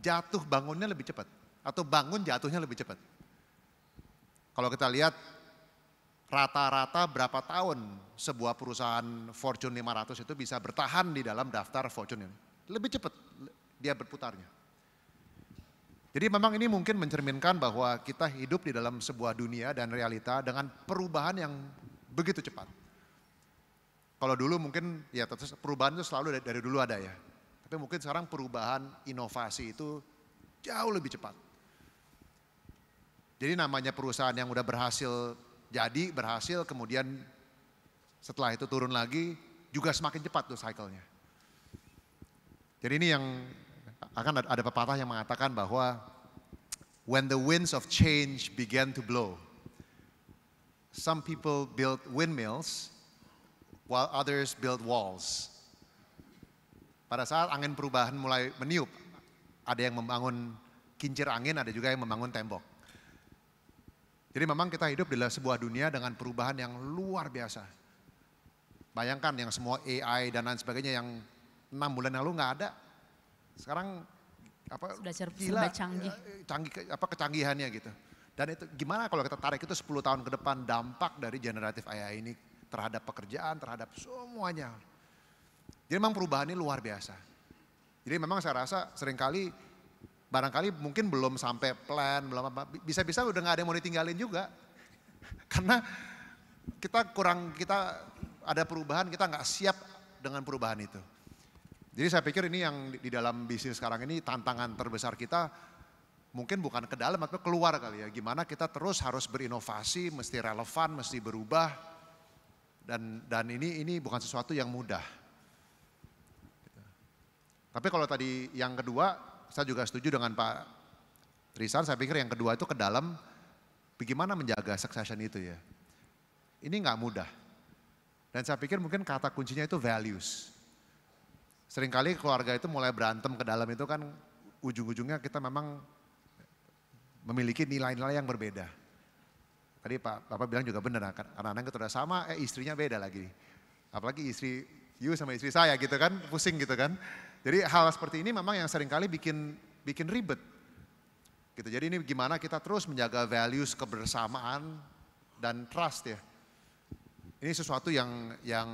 jatuh bangunnya lebih cepat atau bangun jatuhnya lebih cepat. Kalau kita lihat rata-rata berapa tahun sebuah perusahaan Fortune 500 itu bisa bertahan di dalam daftar Fortune ini. Lebih cepat dia berputarnya. Jadi memang ini mungkin mencerminkan bahwa kita hidup di dalam sebuah dunia dan realita dengan perubahan yang begitu cepat. Kalau dulu mungkin ya terus perubahan itu selalu dari, dari dulu ada ya. Tapi mungkin sekarang perubahan inovasi itu jauh lebih cepat. Jadi namanya perusahaan yang udah berhasil jadi, berhasil kemudian setelah itu turun lagi juga semakin cepat tuh cycle-nya. Jadi ini yang akan ada pepatah yang mengatakan bahwa when the winds of change began to blow, some people built windmills while others built walls. Pada saat angin perubahan mulai meniup, ada yang membangun kincir angin, ada juga yang membangun tembok. Jadi memang kita hidup di dalam sebuah dunia dengan perubahan yang luar biasa. Bayangkan yang semua AI dan lain sebagainya yang enam bulan lalu nggak ada, sekarang apa sudah cer- gila, sudah canggih. Eh, eh, canggih apa kecanggihannya gitu. Dan itu gimana kalau kita tarik itu 10 tahun ke depan dampak dari generatif AI ini terhadap pekerjaan, terhadap semuanya. Jadi memang perubahan ini luar biasa. Jadi memang saya rasa seringkali barangkali mungkin belum sampai plan, belum apa, bisa-bisa udah nggak ada yang mau ditinggalin juga. Karena kita kurang, kita ada perubahan, kita nggak siap dengan perubahan itu. Jadi saya pikir ini yang di dalam bisnis sekarang ini tantangan terbesar kita mungkin bukan ke dalam atau keluar kali ya. Gimana kita terus harus berinovasi, mesti relevan, mesti berubah. Dan dan ini ini bukan sesuatu yang mudah. Tapi kalau tadi yang kedua, saya juga setuju dengan Pak Risan, saya pikir yang kedua itu ke dalam bagaimana menjaga succession itu ya. Ini nggak mudah. Dan saya pikir mungkin kata kuncinya itu values. Seringkali keluarga itu mulai berantem ke dalam itu kan ujung-ujungnya kita memang memiliki nilai-nilai yang berbeda. Tadi Pak Bapak bilang juga benar, kan? anak-anak itu udah sama, eh istrinya beda lagi. Apalagi istri you sama istri saya gitu kan, pusing gitu kan. Jadi hal seperti ini memang yang seringkali bikin bikin ribet. Gitu. Jadi ini gimana kita terus menjaga values kebersamaan dan trust ya. Ini sesuatu yang yang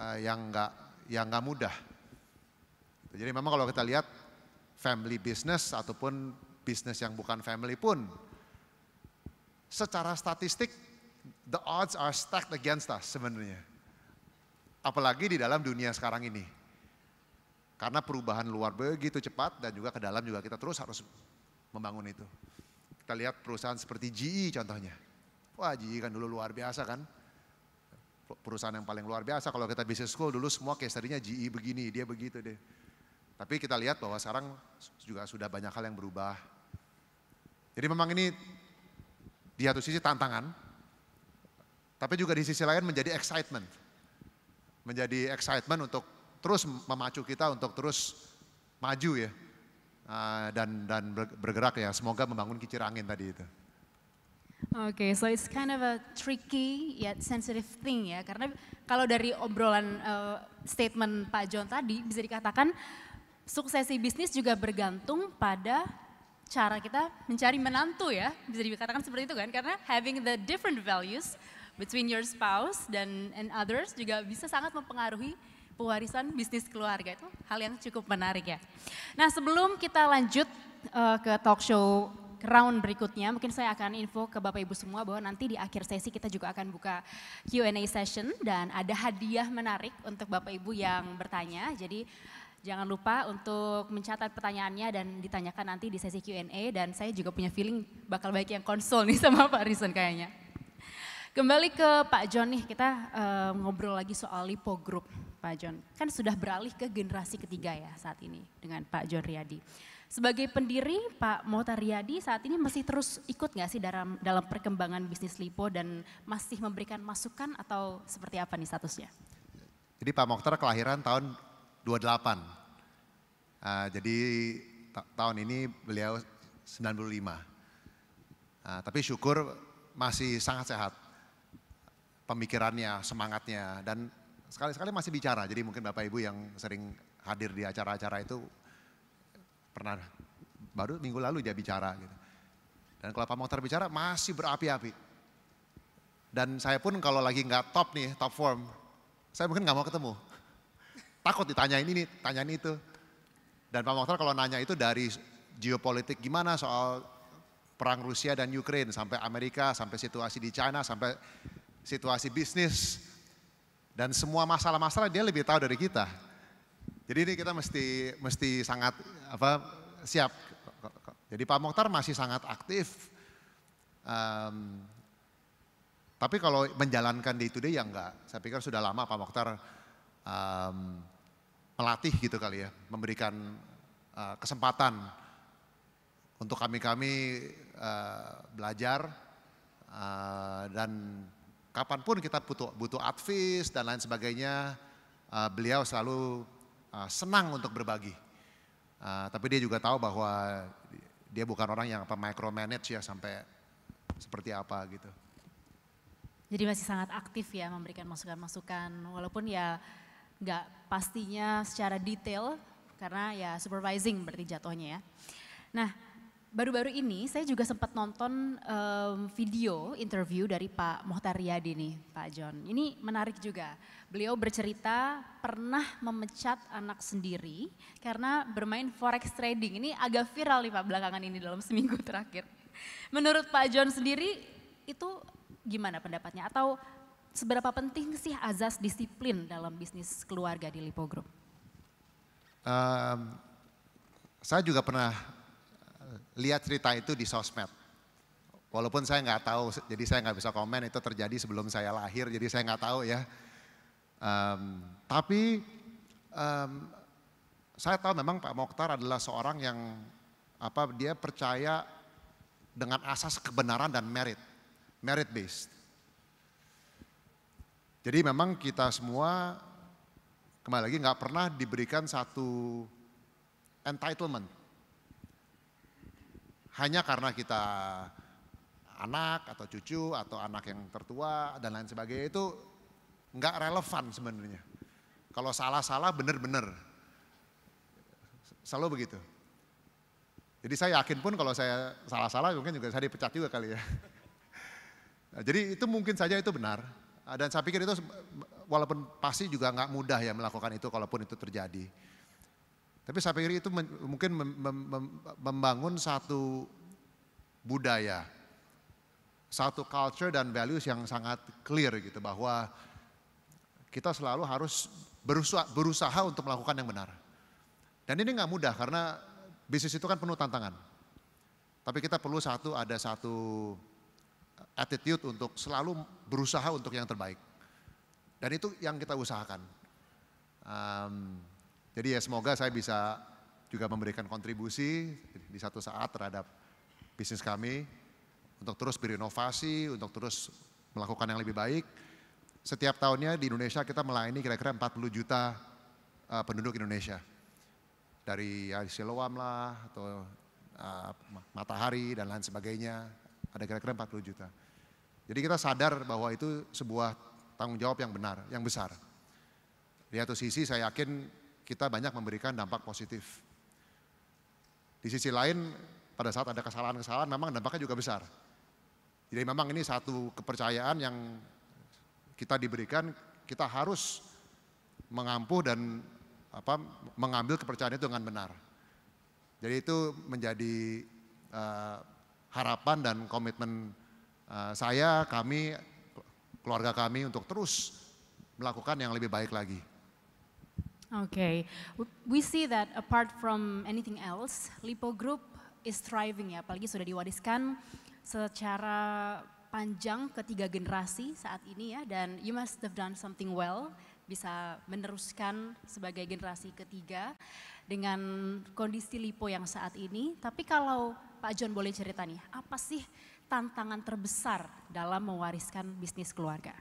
uh, yang nggak yang nggak mudah. Gitu. Jadi memang kalau kita lihat family business ataupun bisnis yang bukan family pun secara statistik the odds are stacked against us sebenarnya. Apalagi di dalam dunia sekarang ini. Karena perubahan luar begitu cepat dan juga ke dalam juga kita terus harus membangun itu. Kita lihat perusahaan seperti GE contohnya. Wah GE kan dulu luar biasa kan. Perusahaan yang paling luar biasa kalau kita bisnis school dulu semua case tadinya GE begini, dia begitu deh tapi kita lihat bahwa sekarang juga sudah banyak hal yang berubah. Jadi memang ini di satu sisi tantangan, tapi juga di sisi lain menjadi excitement. Menjadi excitement untuk terus memacu kita untuk terus maju ya. Eh, dan dan bergerak ya, semoga membangun kicir angin tadi itu. Oke, okay, so it's kind of a tricky yet sensitive thing ya, karena kalau dari obrolan eh, statement Pak John tadi bisa dikatakan suksesi bisnis juga bergantung pada cara kita mencari menantu ya. Bisa dikatakan seperti itu kan, karena having the different values between your spouse dan and others juga bisa sangat mempengaruhi pewarisan bisnis keluarga itu hal yang cukup menarik ya. Nah sebelum kita lanjut uh, ke talk show round berikutnya, mungkin saya akan info ke Bapak Ibu semua bahwa nanti di akhir sesi kita juga akan buka Q&A session dan ada hadiah menarik untuk Bapak Ibu yang bertanya. Jadi Jangan lupa untuk mencatat pertanyaannya dan ditanyakan nanti di sesi Q&A dan saya juga punya feeling bakal baik yang konsol nih sama Pak Rison kayaknya. Kembali ke Pak John nih, kita uh, ngobrol lagi soal Lipo Group, Pak John. Kan sudah beralih ke generasi ketiga ya saat ini dengan Pak John Riyadi. Sebagai pendiri, Pak Mohtar Riyadi saat ini masih terus ikut nggak sih dalam, dalam perkembangan bisnis Lipo dan masih memberikan masukan atau seperti apa nih statusnya? Jadi Pak Mokhtar kelahiran tahun 28. Uh, ah, jadi ta tahun ini beliau 95. Uh, ah, tapi syukur masih sangat sehat pemikirannya, semangatnya, dan sekali-sekali masih bicara. Jadi mungkin Bapak Ibu yang sering hadir di acara-acara itu pernah baru minggu lalu dia bicara gitu. Dan kalau Pak Mokhtar bicara masih berapi-api. Dan saya pun kalau lagi nggak top nih, top form, saya mungkin nggak mau ketemu. Takut ditanyain ini, tanyain itu. Dan Pak Mokhtar kalau nanya itu dari geopolitik gimana soal perang Rusia dan Ukraine sampai Amerika, sampai situasi di China, sampai situasi bisnis dan semua masalah-masalah dia lebih tahu dari kita. Jadi ini kita mesti mesti sangat apa siap. Jadi Pak Mokhtar masih sangat aktif. Um, tapi kalau menjalankan day to day ya enggak. Saya pikir sudah lama Pak Mokhtar um, melatih gitu kali ya, memberikan uh, kesempatan untuk kami-kami uh, eh, belajar uh, dan kapanpun kita butuh butuh advis dan lain sebagainya, uh, beliau selalu uh, senang untuk berbagi. Uh, tapi dia juga tahu bahwa dia bukan orang yang apa micromanage ya sampai seperti apa gitu. Jadi masih sangat aktif ya memberikan masukan-masukan walaupun ya nggak pastinya secara detail karena ya supervising berarti jatuhnya ya. Nah, baru-baru ini saya juga sempat nonton um, video interview dari Pak Mohtar Yadi nih, Pak John. Ini menarik juga. Beliau bercerita pernah memecat anak sendiri karena bermain forex trading. Ini agak viral nih Pak belakangan ini dalam seminggu terakhir. Menurut Pak John sendiri itu gimana pendapatnya atau seberapa penting sih azas disiplin dalam bisnis keluarga di Lipo Group? Um, saya juga pernah eh, lihat cerita itu di sosmed. Walaupun saya nggak tahu, jadi saya nggak bisa komen itu terjadi sebelum saya lahir, jadi saya nggak tahu ya. Um, tapi um, saya tahu memang Pak Mokhtar adalah seorang yang apa dia percaya dengan asas kebenaran dan merit, merit based jadi memang kita semua kembali lagi nggak pernah diberikan satu entitlement. Hanya karena kita anak atau cucu atau anak yang tertua dan lain sebagainya itu nggak relevan sebenarnya. Kalau salah-salah benar-benar. Selalu begitu. Jadi saya yakin pun kalau saya salah-salah mungkin juga saya dipecat juga kali ya. Nah, jadi itu mungkin saja itu benar. Ah, dan saya pikir itu walaupun pasti juga nggak mudah ya melakukan itu kalaupun itu terjadi. Tapi saya pikir itu mungkin membangun satu budaya, satu culture dan values yang sangat clear gitu bahwa kita selalu harus berusaha, berusaha untuk melakukan yang benar. Dan ini nggak mudah karena bisnis itu kan penuh tantangan. Tapi kita perlu satu ada satu attitude untuk selalu berusaha untuk yang terbaik. Dan itu yang kita usahakan. Um, jadi ya semoga saya bisa juga memberikan kontribusi di satu saat terhadap bisnis kami untuk terus berinovasi, untuk terus melakukan yang lebih baik. Setiap tahunnya di Indonesia kita melayani kira-kira 40 juta uh, penduduk Indonesia. Dari ya, Siloam lah, atau uh, Matahari dan lain sebagainya. Ada kira-kira 40 juta. Jadi kita sadar bahwa itu sebuah tanggung jawab yang benar, yang besar. Di satu sisi saya yakin kita banyak memberikan dampak positif. Di sisi lain pada saat ada kesalahan-kesalahan memang dampaknya juga besar. Jadi memang ini satu kepercayaan yang kita diberikan, kita harus mengampuh dan apa mengambil kepercayaan itu dengan benar. Jadi itu menjadi uh, harapan dan komitmen Eh, saya, kami, keluarga kami untuk terus melakukan yang lebih baik lagi. Okay, we see that apart from anything else, Lipo Group is thriving ya, apalagi sudah diwariskan secara panjang ketiga generasi saat ini ya, dan you must have done something well, bisa meneruskan sebagai generasi ketiga dengan kondisi Lipo yang saat ini. Tapi kalau Pak John boleh cerita nih, apa sih tantangan terbesar dalam mewariskan bisnis keluarga?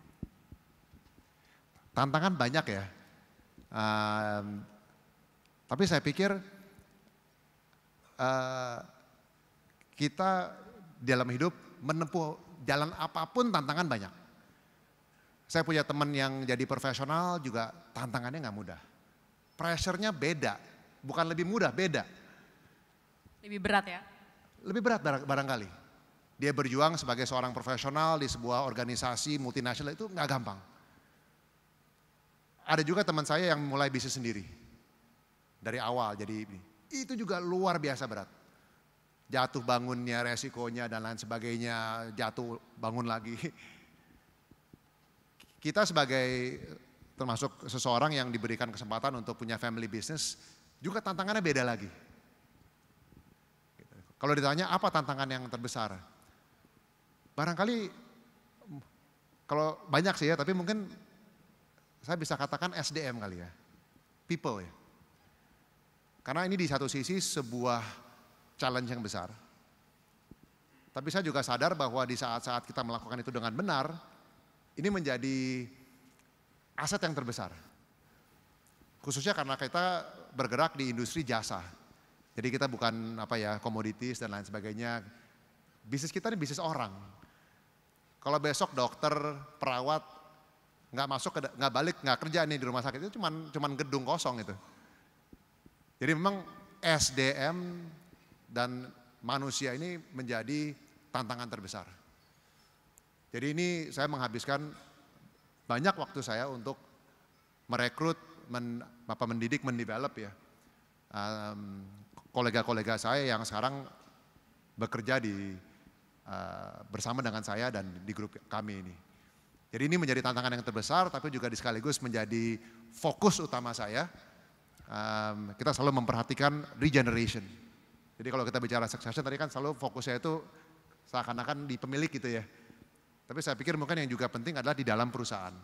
Tantangan banyak ya. Um, tapi saya pikir uh, kita dalam hidup menempuh jalan apapun tantangan banyak. Saya punya teman yang jadi profesional juga tantangannya nggak mudah. pressure beda, bukan lebih mudah, beda. Lebih berat ya? Lebih berat barangkali dia berjuang sebagai seorang profesional di sebuah organisasi multinasional itu nggak gampang. Ada juga teman saya yang mulai bisnis sendiri dari awal jadi itu juga luar biasa berat. Jatuh bangunnya, resikonya dan lain sebagainya, jatuh bangun lagi. Kita sebagai termasuk seseorang yang diberikan kesempatan untuk punya family business juga tantangannya beda lagi. Gitu. Kalau ditanya apa tantangan yang terbesar? Barangkali kalau banyak sih ya, tapi mungkin saya bisa katakan SDM kali ya. People ya. Karena ini di satu sisi sebuah challenge yang besar. Tapi saya juga sadar bahwa di saat-saat kita melakukan itu dengan benar, ini menjadi aset yang terbesar. Khususnya karena kita bergerak di industri jasa. Jadi kita bukan apa ya komoditis dan lain sebagainya. Bisnis kita ini bisnis orang. Kalau besok dokter, perawat nggak masuk, nggak balik, nggak kerja nih di rumah sakit itu cuman cuman gedung kosong itu. Jadi memang SDM dan manusia ini menjadi tantangan terbesar. Jadi ini saya menghabiskan banyak waktu saya untuk merekrut, men, apa, mendidik, mendevelop ya kolega-kolega um, kolega -kolega saya yang sekarang bekerja di Eh, bersama dengan saya dan di grup kami ini. Jadi ini menjadi tantangan yang terbesar, tapi juga sekaligus menjadi fokus utama saya. Um, kita selalu memperhatikan regeneration. Jadi kalau kita bicara succession tadi kan selalu fokusnya itu seakan-akan di pemilik gitu ya. Tapi saya pikir mungkin yang juga penting adalah di dalam perusahaan.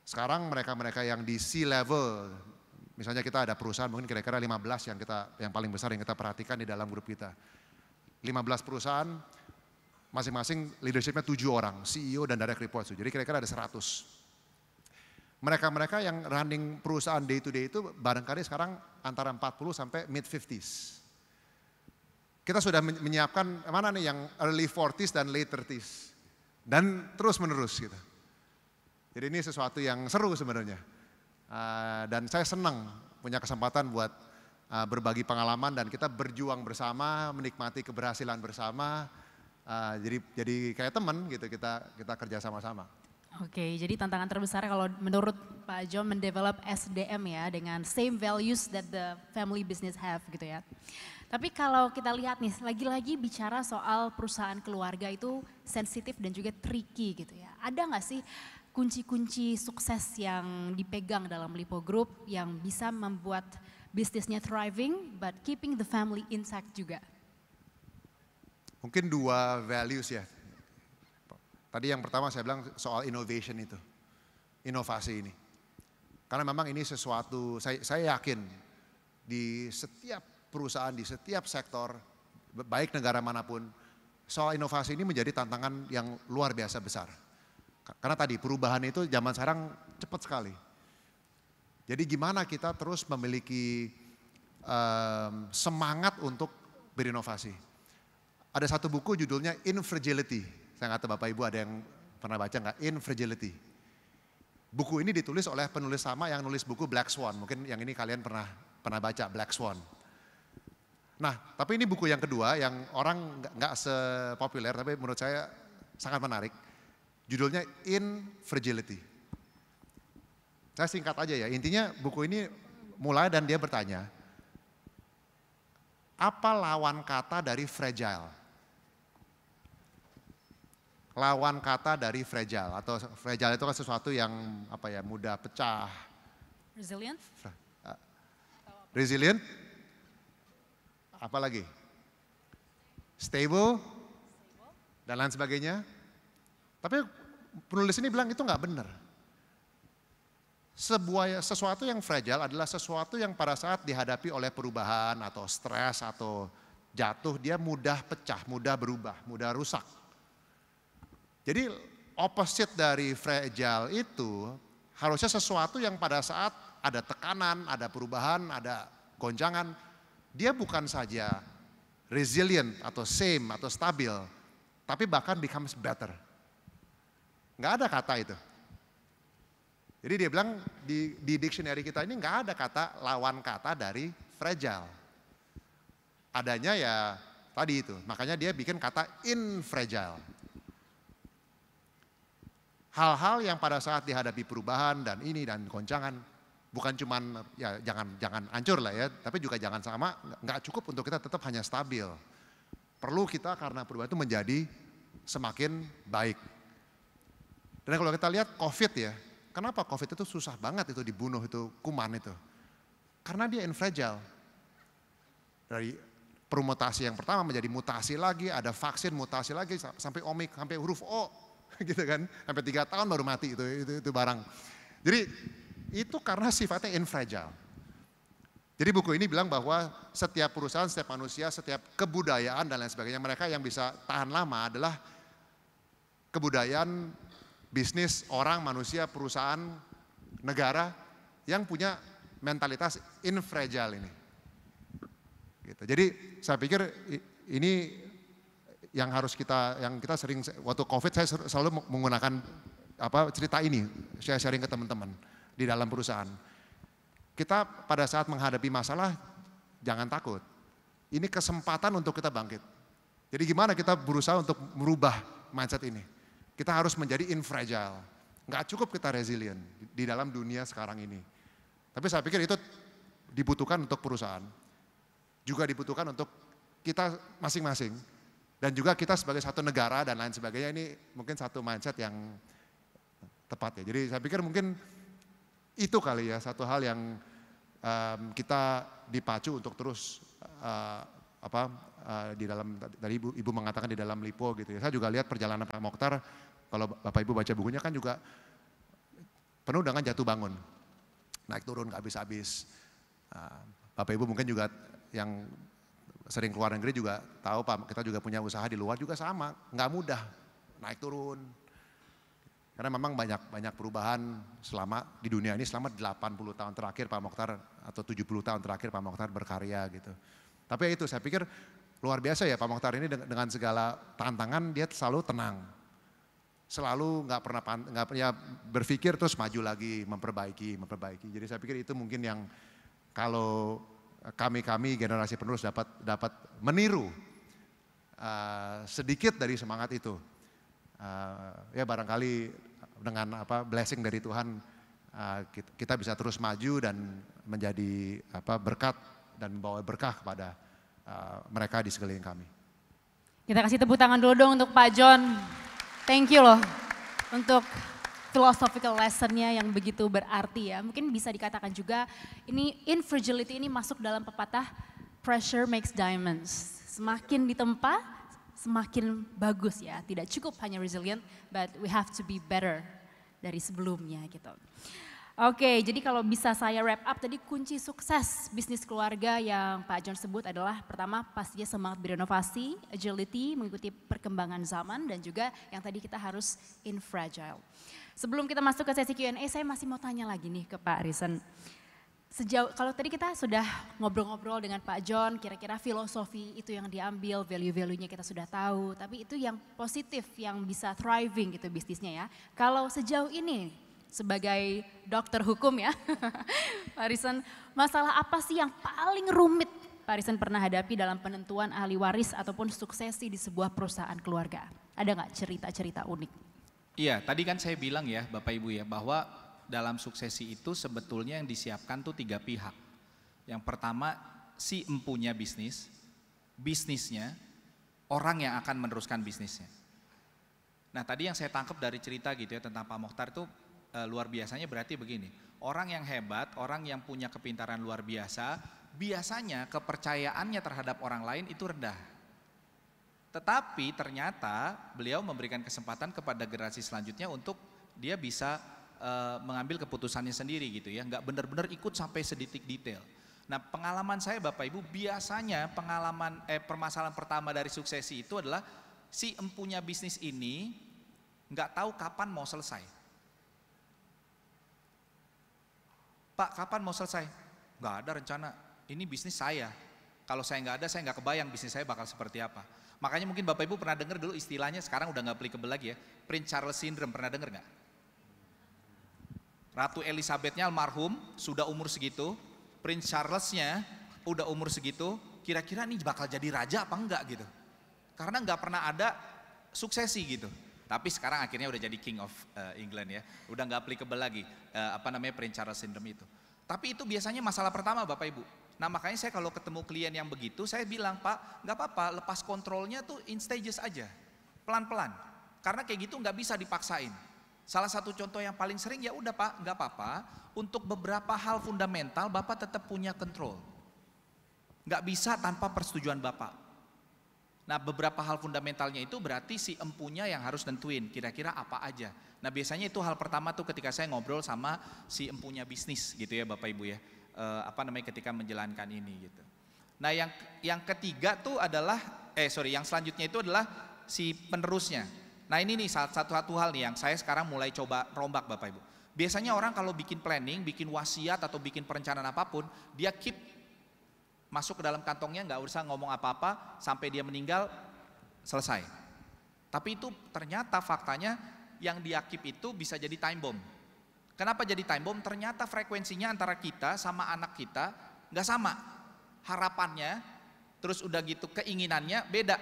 Sekarang mereka-mereka yang di C level, misalnya kita ada perusahaan mungkin kira-kira 15 yang kita yang paling besar yang kita perhatikan di dalam grup kita. 15 perusahaan, Masing-masing leadershipnya tujuh orang, CEO dan direct reports. Jadi kira-kira ada seratus Mereka-mereka yang running perusahaan day to day itu barangkali sekarang antara 40 sampai mid 50s. Kita sudah menyiapkan mana nih yang early 40s dan late 30s. Dan terus menerus gitu. Jadi ini sesuatu yang seru sebenarnya. Ah, dan saya senang punya kesempatan buat ah, berbagi pengalaman dan kita berjuang bersama, menikmati keberhasilan bersama, uh, jadi jadi kayak teman gitu kita kita kerja sama-sama. Oke, jadi tantangan terbesar kalau menurut Pak John mendevelop SDM ya dengan same values that the family business have gitu ya. Tapi kalau kita lihat nih, lagi-lagi bicara soal perusahaan keluarga itu sensitif dan juga tricky gitu ya. Ada nggak sih kunci-kunci sukses yang dipegang dalam Lipo Group yang bisa membuat bisnisnya thriving but keeping the family intact juga? Mungkin dua values ya. Tadi yang pertama saya bilang soal innovation itu. Inovasi ini. Karena memang ini sesuatu, saya, saya yakin di setiap perusahaan, di setiap sektor, baik negara manapun, soal inovasi ini menjadi tantangan yang luar biasa besar. Karena tadi perubahan itu zaman sekarang cepat sekali. Jadi gimana kita terus memiliki um, semangat untuk berinovasi. Ada satu buku judulnya In Fragility. Saya nggak tahu Bapak Ibu ada yang pernah baca nggak? Fragility? Buku ini ditulis oleh penulis sama yang nulis buku Black Swan. Mungkin yang ini kalian pernah pernah baca Black Swan. Nah, tapi ini buku yang kedua yang orang nggak sepopuler, tapi menurut saya sangat menarik. Judulnya In Fragility. Saya singkat aja ya, intinya buku ini mulai dan dia bertanya, apa lawan kata dari fragile? lawan kata dari fragile atau fragile itu kan sesuatu yang apa ya mudah pecah. Resilient? Eh, resilient? Apa lagi? Stable? Dan lain sebagainya. Tapi penulis ini bilang itu nggak benar. Sebuah sesuatu yang fragile adalah sesuatu yang pada saat dihadapi oleh perubahan atau stres atau jatuh dia mudah pecah, mudah berubah, mudah rusak. Jadi opposite dari fragile itu harusnya sesuatu yang pada saat ada tekanan, ada perubahan, ada goncangan, dia bukan saja resilient atau same atau stabil, tapi bahkan becomes better. Nggak ada kata itu. Jadi dia bilang di, di dictionary kita ini nggak ada kata lawan kata dari fragile. Adanya ya tadi itu, makanya dia bikin kata infragile hal-hal yang pada saat dihadapi perubahan dan ini dan goncangan bukan cuman ya jangan jangan hancur lah ya, tapi juga jangan sama nggak cukup untuk kita tetap hanya stabil. Perlu kita karena perubahan itu menjadi semakin baik. Dan kalau kita lihat COVID ya, kenapa COVID itu susah banget itu dibunuh itu kuman itu? Karena dia infragile. Dari permutasi yang pertama menjadi mutasi lagi, ada vaksin mutasi lagi sampai omik, sampai huruf O gitu kan. Sampai tiga tahun baru mati itu, itu, itu barang. Jadi itu karena sifatnya infragile. Jadi buku ini bilang bahwa setiap perusahaan, setiap manusia, setiap kebudayaan dan lain sebagainya, mereka yang bisa tahan lama adalah kebudayaan, bisnis, orang, manusia, perusahaan, negara yang punya mentalitas infragile ini. Gitu. Jadi saya pikir ini yang harus kita yang kita sering waktu covid saya selalu menggunakan apa cerita ini saya sharing ke teman-teman di dalam perusahaan kita pada saat menghadapi masalah jangan takut ini kesempatan untuk kita bangkit jadi gimana kita berusaha untuk merubah mindset ini kita harus menjadi infragile nggak cukup kita resilient di dalam dunia sekarang ini tapi saya pikir itu dibutuhkan untuk perusahaan juga dibutuhkan untuk kita masing-masing dan juga kita sebagai satu negara dan lain sebagainya ini mungkin satu mindset yang tepat ya. Jadi saya pikir mungkin itu kali ya satu hal yang um, kita dipacu untuk terus uh, apa uh, di dalam tadi ibu, ibu mengatakan di dalam lipo gitu ya. Saya juga lihat perjalanan Pak Mokhtar kalau Bapak Ibu baca bukunya kan juga penuh dengan jatuh bangun. Naik turun nggak habis-habis. Uh, Bapak Ibu mungkin juga yang sering keluar negeri juga tahu Pak, kita juga punya usaha di luar juga sama, nggak mudah, naik turun. Karena memang banyak banyak perubahan selama di dunia ini selama 80 tahun terakhir Pak Mokhtar atau 70 tahun terakhir Pak Mokhtar berkarya gitu. Tapi ya itu saya pikir luar biasa ya Pak Mokhtar ini dengan segala tantangan dia selalu tenang. Selalu nggak pernah nggak punya berpikir terus maju lagi memperbaiki memperbaiki. Jadi saya pikir itu mungkin yang kalau kami-kami generasi penerus dapat dapat meniru uh, sedikit dari semangat itu. Uh, ya barangkali dengan apa blessing dari Tuhan uh, eh, kita, kita bisa terus maju dan menjadi apa berkat dan membawa berkah kepada uh, mereka di sekeliling kami. Kita kasih tepuk tangan dulu dong untuk Pak John. Thank you loh untuk philosophical lessonnya yang begitu berarti ya. Mungkin bisa dikatakan juga ini infragility ini masuk dalam pepatah pressure makes diamonds. Semakin ditempa, semakin bagus ya. Tidak cukup hanya resilient, but we have to be better dari sebelumnya gitu. Oke, jadi kalau bisa saya wrap up tadi kunci sukses bisnis keluarga yang Pak John sebut adalah pertama pastinya semangat berinovasi, agility, mengikuti perkembangan zaman dan juga yang tadi kita harus in fragile. Sebelum kita masuk ke sesi Q&A, saya masih mau tanya lagi nih ke Pak Risen. Sejauh kalau tadi kita sudah ngobrol-ngobrol dengan Pak John, kira-kira filosofi itu yang diambil, value-value-nya kita sudah tahu, tapi itu yang positif, yang bisa thriving itu bisnisnya ya. Kalau sejauh ini sebagai dokter hukum ya, Pak masalah apa sih yang paling rumit Pak pernah hadapi dalam penentuan ahli waris ataupun suksesi di sebuah perusahaan keluarga? Ada nggak cerita-cerita unik? Iya, tadi kan saya bilang ya Bapak Ibu ya, bahwa dalam suksesi itu sebetulnya yang disiapkan tuh tiga pihak. Yang pertama si empunya bisnis, bisnisnya, orang yang akan meneruskan bisnisnya. Nah tadi yang saya tangkap dari cerita gitu ya tentang Pak Mokhtar itu e, luar biasanya berarti begini. Orang yang hebat, orang yang punya kepintaran luar biasa, biasanya kepercayaannya terhadap orang lain itu rendah. Tetapi ternyata beliau memberikan kesempatan kepada generasi selanjutnya untuk dia bisa e, mengambil keputusannya sendiri gitu ya, nggak benar-benar ikut sampai sedetik detail. Nah pengalaman saya Bapak Ibu biasanya pengalaman eh, permasalahan pertama dari suksesi itu adalah si empunya bisnis ini nggak tahu kapan mau selesai. Pak kapan mau selesai? Gak ada rencana, ini bisnis saya. Kalau saya nggak ada, saya nggak kebayang bisnis saya bakal seperti apa. Makanya mungkin Bapak Ibu pernah dengar dulu istilahnya, sekarang udah nggak applicable lagi ya, Prince Charles Syndrome, pernah dengar nggak? Ratu Elizabeth-nya almarhum, sudah umur segitu, Prince Charles-nya udah umur segitu, kira-kira ini bakal jadi raja apa enggak gitu. Karena nggak pernah ada suksesi gitu. Tapi sekarang akhirnya udah jadi King of uh, England ya. Udah nggak applicable lagi uh, apa namanya Prince Charles syndrome itu. Tapi itu biasanya masalah pertama Bapak Ibu. Nah makanya saya kalau ketemu klien yang begitu, saya bilang Pak nggak apa-apa lepas kontrolnya tuh in stages aja. Pelan-pelan. Karena kayak gitu nggak bisa dipaksain. Salah satu contoh yang paling sering ya udah Pak, nggak apa-apa. Untuk beberapa hal fundamental Bapak tetap punya kontrol. Nggak bisa tanpa persetujuan Bapak. Nah beberapa hal fundamentalnya itu berarti si empunya yang harus nentuin kira-kira apa aja. Nah biasanya itu hal pertama tuh ketika saya ngobrol sama si empunya bisnis gitu ya Bapak Ibu ya. E, apa namanya ketika menjalankan ini gitu. Nah yang yang ketiga tuh adalah, eh sorry yang selanjutnya itu adalah si penerusnya. Nah ini nih satu, satu hal nih yang saya sekarang mulai coba rombak Bapak Ibu. Biasanya orang kalau bikin planning, bikin wasiat atau bikin perencanaan apapun, dia keep masuk ke dalam kantongnya nggak usah ngomong apa-apa sampai dia meninggal selesai. Tapi itu ternyata faktanya yang diakib itu bisa jadi time bomb. Kenapa jadi time bomb? Ternyata frekuensinya antara kita sama anak kita nggak sama. Harapannya, terus udah gitu keinginannya beda.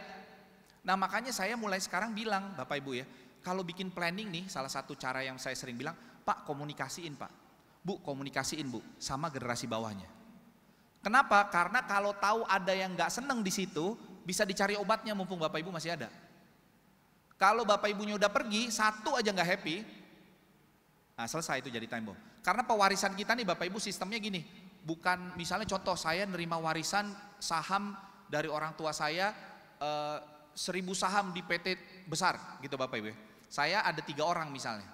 Nah makanya saya mulai sekarang bilang Bapak Ibu ya, kalau bikin planning nih salah satu cara yang saya sering bilang, Pak komunikasiin Pak, Bu komunikasiin Bu sama generasi bawahnya. Kenapa? Karena kalau tahu ada yang nggak seneng di situ, bisa dicari obatnya mumpung bapak ibu masih ada. Kalau bapak ibunya udah pergi, satu aja nggak happy, nah selesai itu jadi time bomb. Karena pewarisan kita nih bapak ibu sistemnya gini, bukan misalnya contoh saya nerima warisan saham dari orang tua saya eh, seribu saham di PT besar gitu bapak ibu. Ya. Saya ada tiga orang misalnya,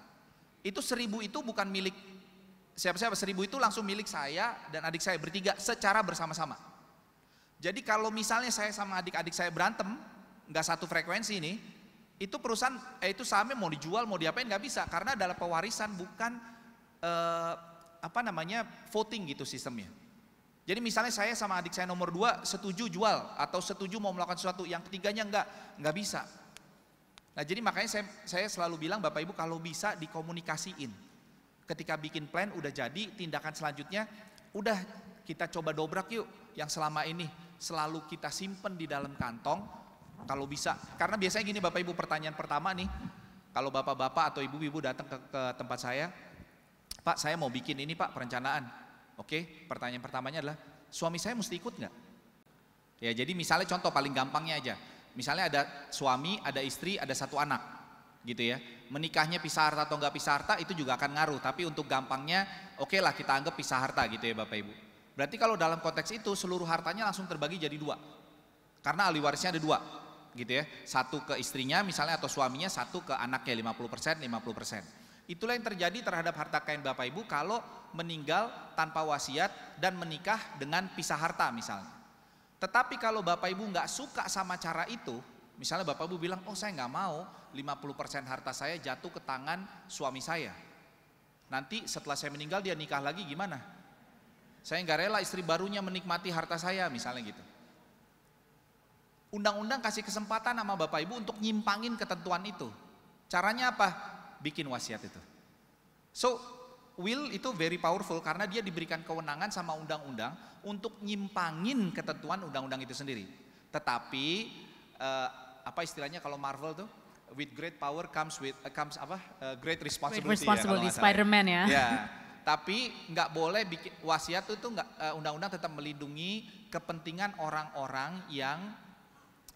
itu seribu itu bukan milik siapa-siapa seribu itu langsung milik saya dan adik saya bertiga secara bersama-sama. Jadi kalau misalnya saya sama adik-adik saya berantem, nggak satu frekuensi ini, itu perusahaan eh, itu sahamnya mau dijual mau diapain nggak bisa karena adalah pewarisan bukan eh, apa namanya voting gitu sistemnya. Jadi misalnya saya sama adik saya nomor dua setuju jual atau setuju mau melakukan sesuatu, yang ketiganya nggak nggak bisa. Nah jadi makanya saya, saya selalu bilang Bapak Ibu kalau bisa dikomunikasiin Ketika bikin plan udah jadi, tindakan selanjutnya udah kita coba dobrak yuk yang selama ini selalu kita simpen di dalam kantong kalau bisa. Karena biasanya gini Bapak Ibu pertanyaan pertama nih, kalau Bapak-bapak atau Ibu-ibu datang ke, ke tempat saya, "Pak, saya mau bikin ini, Pak, perencanaan." Oke, pertanyaan pertamanya adalah, "Suami saya mesti ikut nggak?" Ya, jadi misalnya contoh paling gampangnya aja. Misalnya ada suami, ada istri, ada satu anak gitu ya. Menikahnya pisah harta atau enggak pisah harta itu juga akan ngaruh, tapi untuk gampangnya oke okay lah kita anggap pisah harta gitu ya Bapak Ibu. Berarti kalau dalam konteks itu seluruh hartanya langsung terbagi jadi dua. Karena ahli warisnya ada dua gitu ya. Satu ke istrinya misalnya atau suaminya, satu ke anaknya 50%, 50%. Itulah yang terjadi terhadap harta kain Bapak Ibu kalau meninggal tanpa wasiat dan menikah dengan pisah harta misalnya. Tetapi kalau Bapak Ibu nggak suka sama cara itu, Misalnya Bapak Ibu bilang, oh saya nggak mau 50% harta saya jatuh ke tangan suami saya. Nanti setelah saya meninggal dia nikah lagi gimana? Saya nggak rela istri barunya menikmati harta saya misalnya gitu. Undang-undang kasih kesempatan sama Bapak Ibu untuk nyimpangin ketentuan itu. Caranya apa? Bikin wasiat itu. So, will itu very powerful karena dia diberikan kewenangan sama undang-undang untuk nyimpangin ketentuan undang-undang itu sendiri. Tetapi eh, apa istilahnya kalau Marvel tuh with great power comes with uh, comes apa uh, great responsibility, great ya responsibility ya, Spider-Man ya. ya. Tapi nggak boleh bikin wasiat itu nggak uh, undang-undang tetap melindungi kepentingan orang-orang yang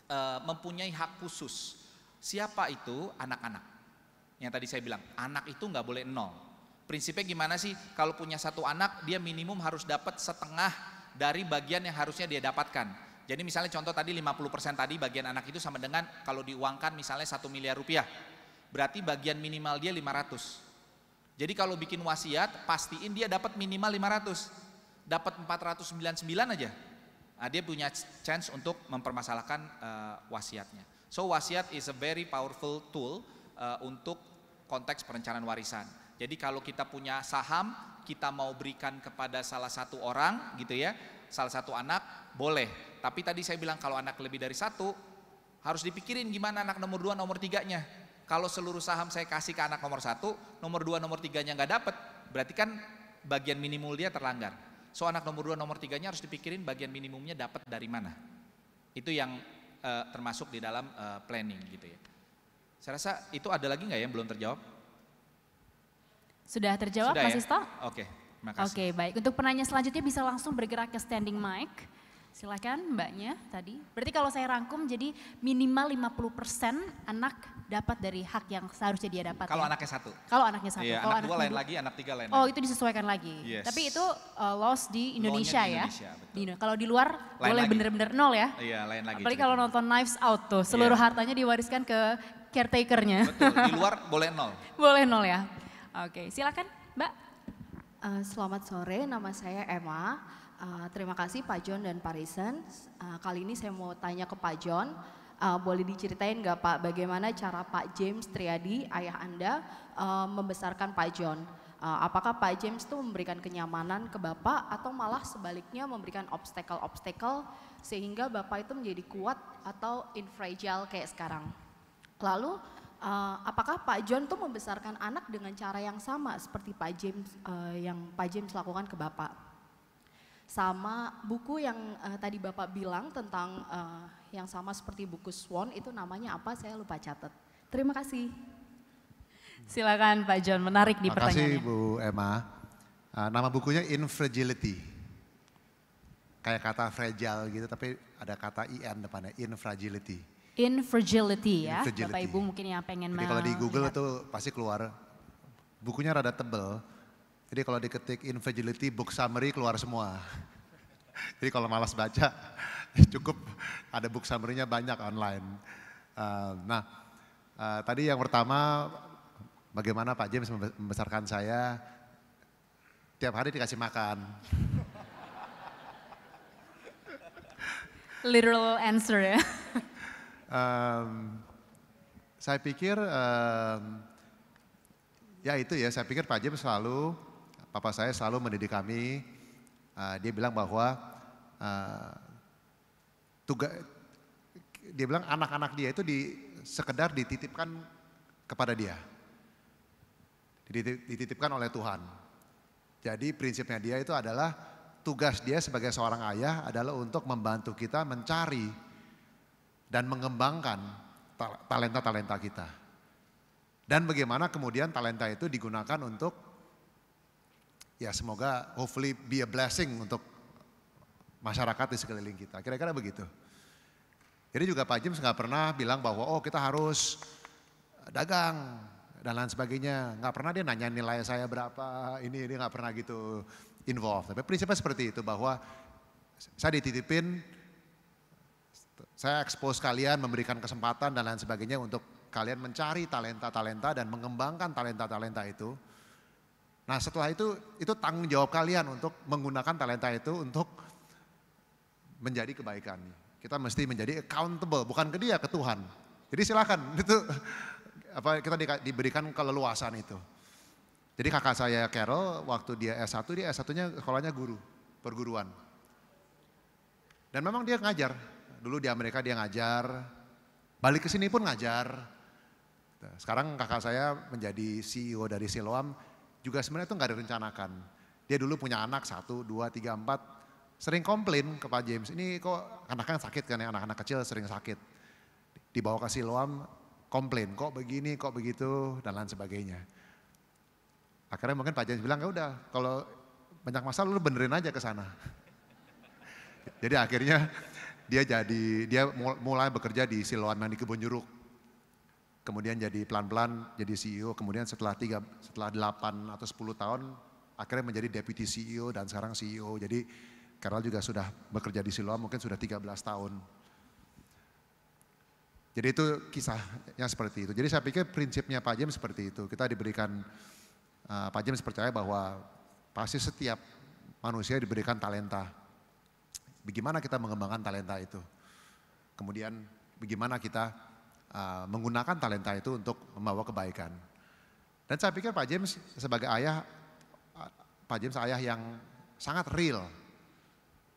uh, mempunyai hak khusus. Siapa itu anak-anak? Yang tadi saya bilang anak itu nggak boleh nol. Prinsipnya gimana sih? Kalau punya satu anak dia minimum harus dapat setengah dari bagian yang harusnya dia dapatkan. Jadi misalnya contoh tadi 50% tadi bagian anak itu sama dengan kalau diuangkan misalnya 1 miliar rupiah. Berarti bagian minimal dia 500. Jadi kalau bikin wasiat pastiin dia dapat minimal 500. Dapat 499 aja. Nah, dia punya chance untuk mempermasalahkan uh, wasiatnya. So wasiat is a very powerful tool uh, untuk konteks perencanaan warisan. Jadi kalau kita punya saham, kita mau berikan kepada salah satu orang gitu ya, salah satu anak, boleh. Tapi tadi saya bilang kalau anak lebih dari satu, harus dipikirin gimana anak nomor dua, nomor tiganya. Kalau seluruh saham saya kasih ke anak nomor satu, nomor dua, nomor tiganya nggak dapet berarti kan bagian minimum dia terlanggar. So anak nomor dua, nomor tiganya harus dipikirin bagian minimumnya dapat dari mana. Itu yang uh, termasuk di dalam uh, planning gitu ya. Saya rasa itu ada lagi nggak ya yang belum terjawab? Sudah terjawab Sudah, Mas ya? Isto? Oke, okay, makasih. Oke, okay, baik. Untuk penanya selanjutnya bisa langsung bergerak ke standing mic. Silakan mbaknya tadi. Berarti kalau saya rangkum jadi minimal 50% anak dapat dari hak yang seharusnya dia dapat. Kalau ya? anaknya satu. Kalau anaknya satu. Iya, kalau anak, anak dua lain lagi, anak tiga lain. Oh, lagi. itu disesuaikan lagi. Yes. Tapi itu uh, loss di Indonesia di ya. Indonesia, betul. Di, kalau di luar lain boleh benar-benar nol ya. Iya, lain lagi. Apalagi kalau nonton Knives Out tuh, iya. seluruh yeah. hartanya diwariskan ke caretakernya. Betul, di luar boleh nol. boleh nol ya. Oke, silakan Mbak. Uh, selamat sore, nama saya Emma Eh, terima kasih Pak John dan Pak Risen. Uh, kali ini saya mau tanya ke Pak John, uh, boleh diceritain nggak Pak bagaimana cara Pak James Triadi, ayah Anda, uh, membesarkan Pak John? Uh, apakah Pak James itu memberikan kenyamanan ke Bapak atau malah sebaliknya memberikan obstacle-obstacle sehingga Bapak itu menjadi kuat atau infragile kayak sekarang? Lalu uh, apakah Pak John tuh membesarkan anak dengan cara yang sama seperti Pak James uh, yang Pak James lakukan ke Bapak? sama buku yang uh, tadi Bapak bilang tentang uh, yang sama seperti buku Swan itu namanya apa saya lupa catat. Terima kasih. Silakan Pak John, menarik di pertanyaannya. Terima kasih Bu Emma. Uh, nama bukunya In Fragility Kayak kata fragile gitu tapi ada kata IN depannya, In Fragility ya, Infragility. Bapak Ibu mungkin yang pengen Jadi kalau di Google lihat. tuh pasti keluar, bukunya rada tebel, jadi kalau diketik Infidelity Book Summary keluar semua. Jadi kalau malas baca cukup ada book summary-nya banyak online. Eh, nah eh, tadi yang pertama bagaimana Pak James membesarkan saya tiap hari dikasih makan. Literal answer ya. Um, saya pikir um, ya itu ya saya pikir Pak James selalu Papa saya selalu mendidik kami. Uh, dia bilang bahwa uh, eh, tugas dia bilang anak-anak dia itu di sekedar dititipkan kepada dia. Dititipkan oleh Tuhan. Jadi prinsipnya dia itu adalah tugas dia sebagai seorang ayah adalah untuk membantu kita mencari dan mengembangkan talenta-talenta kita. Dan bagaimana kemudian talenta itu digunakan untuk ya semoga hopefully be a blessing untuk masyarakat di sekeliling kita. Kira-kira begitu. Jadi juga Pak Jim nggak pernah bilang bahwa oh kita harus dagang dan lain sebagainya. Nggak pernah dia nanya nilai saya berapa, ini ini nggak pernah gitu involved. Tapi prinsipnya seperti itu bahwa saya dititipin, saya expose kalian, memberikan kesempatan dan lain sebagainya untuk kalian mencari talenta-talenta dan mengembangkan talenta-talenta itu Nah setelah itu, itu tanggung jawab kalian untuk menggunakan talenta itu untuk menjadi kebaikan. Kita mesti menjadi accountable, bukan ke dia, ke Tuhan. Jadi silahkan, itu apa kita di, diberikan keleluasan itu. Jadi kakak saya Carol waktu dia S1, dia S1-nya sekolahnya guru, perguruan. Dan memang dia ngajar. Dulu di Amerika dia ngajar, balik ke sini pun ngajar. Nah, sekarang kakak saya menjadi CEO dari Siloam, juga sebenarnya itu nggak direncanakan. Dia dulu punya anak satu, dua, tiga, empat, sering komplain ke Pak James, ini kok anak kan sakit kan ya, anak-anak kecil sering sakit. Dibawa ke Siloam, komplain, kok begini, kok begitu, dan lain sebagainya. Akhirnya mungkin Pak James bilang, ya udah kalau banyak masalah lu benerin aja ke sana. jadi akhirnya dia jadi, dia mulai bekerja di Siloam yang di kebun jeruk kemudian jadi pelan-pelan jadi CEO, kemudian setelah tiga, setelah 8 atau 10 tahun akhirnya menjadi deputy CEO dan sekarang CEO. Jadi Karel juga sudah bekerja di Siloam mungkin sudah 13 tahun. Jadi itu kisahnya seperti itu. Jadi saya pikir prinsipnya Pak James seperti itu. Kita diberikan, uh, Pak James percaya bahwa pasti setiap manusia diberikan talenta. Bagaimana kita mengembangkan talenta itu. Kemudian bagaimana kita Uh, menggunakan talenta itu untuk membawa kebaikan. Dan saya pikir Pak James sebagai ayah, uh, Pak James ayah yang sangat real.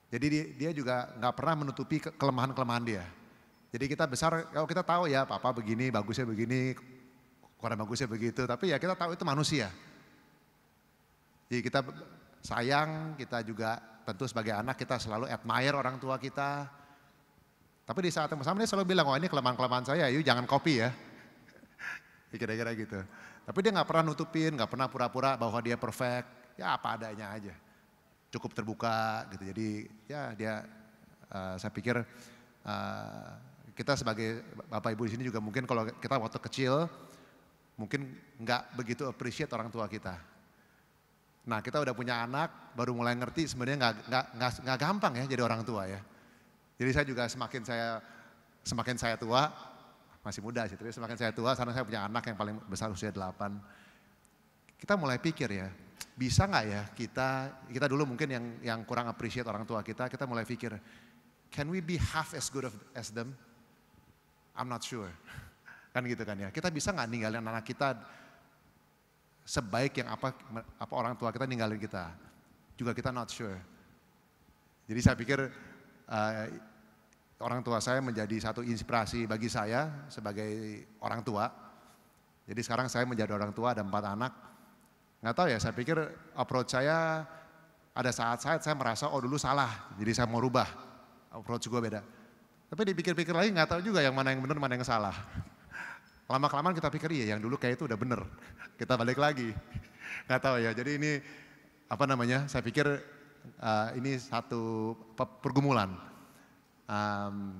Jadi dia juga nggak pernah menutupi kelemahan-kelemahan dia. Jadi kita besar, kalau kita tahu ya papa begini, bagusnya begini, kurang bagusnya begitu. Tapi ya kita tahu itu manusia. Jadi kita sayang, kita juga tentu sebagai anak kita selalu admire orang tua kita. Tapi di saat yang sama dia selalu bilang, oh ini kelemahan-kelemahan saya, yuk jangan copy ya. Kira-kira gitu. Tapi dia gak pernah nutupin, gak pernah pura-pura bahwa dia perfect. Ya apa adanya aja. Cukup terbuka gitu. Jadi ya dia, uh, saya pikir uh, kita sebagai bapak ibu di sini juga mungkin kalau kita waktu kecil mungkin nggak begitu appreciate orang tua kita. Nah kita udah punya anak, baru mulai ngerti sebenarnya nggak nggak nggak gampang ya jadi orang tua ya. Jadi saya juga semakin saya semakin saya tua, masih muda sih, tapi semakin saya tua, karena saya punya anak yang paling besar usia 8. Kita mulai pikir ya, bisa nggak ya kita, kita dulu mungkin yang yang kurang appreciate orang tua kita, kita mulai pikir, can we be half as good as them? I'm not sure. Kan gitu kan ya, kita bisa nggak ninggalin anak kita sebaik yang apa apa orang tua kita ninggalin kita? Juga kita not sure. Jadi saya pikir eh, orang tua saya menjadi satu inspirasi bagi saya sebagai orang tua. Jadi sekarang saya menjadi orang tua ada empat anak. Nggak tahu ya, saya pikir approach saya ada saat-saat saya merasa oh dulu salah, jadi saya mau rubah. Approach juga beda. Tapi dipikir-pikir lagi nggak tahu juga yang mana yang benar, mana yang salah. Lama-kelamaan kita pikir iya yang dulu kayak itu udah benar. Kita balik lagi. Nggak tahu ya, jadi ini apa namanya, saya pikir uh, ini satu pergumulan Um,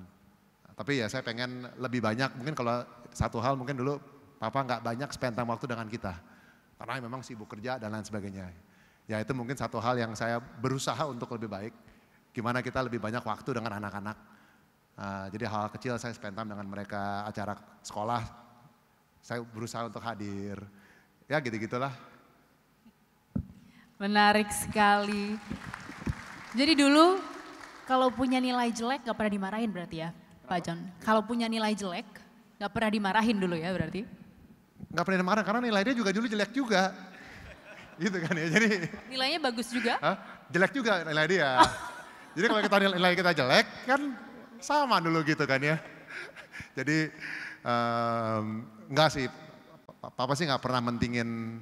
tapi ya saya pengen lebih banyak, mungkin kalau satu hal mungkin dulu papa nggak banyak spend time waktu dengan kita. Karena memang sibuk kerja dan lain sebagainya. Ya itu mungkin satu hal yang saya berusaha untuk lebih baik. Gimana kita lebih banyak waktu dengan anak-anak. Uh, jadi hal, kecil saya spend time dengan mereka, acara sekolah saya berusaha untuk hadir. Ya gitu-gitulah. Menarik sekali. Jadi dulu kalau punya nilai jelek gak pernah dimarahin berarti ya Pak John? Kalau punya nilai jelek gak pernah dimarahin dulu ya berarti? Gak pernah dimarahin karena nilai dia juga dulu jelek juga. Gitu kan ya jadi. Nilainya bagus juga? Hah? Jelek juga nilai dia. jadi kalau kita nilai kita jelek kan sama dulu gitu kan ya. Jadi um, sih, papa sih nggak pernah mentingin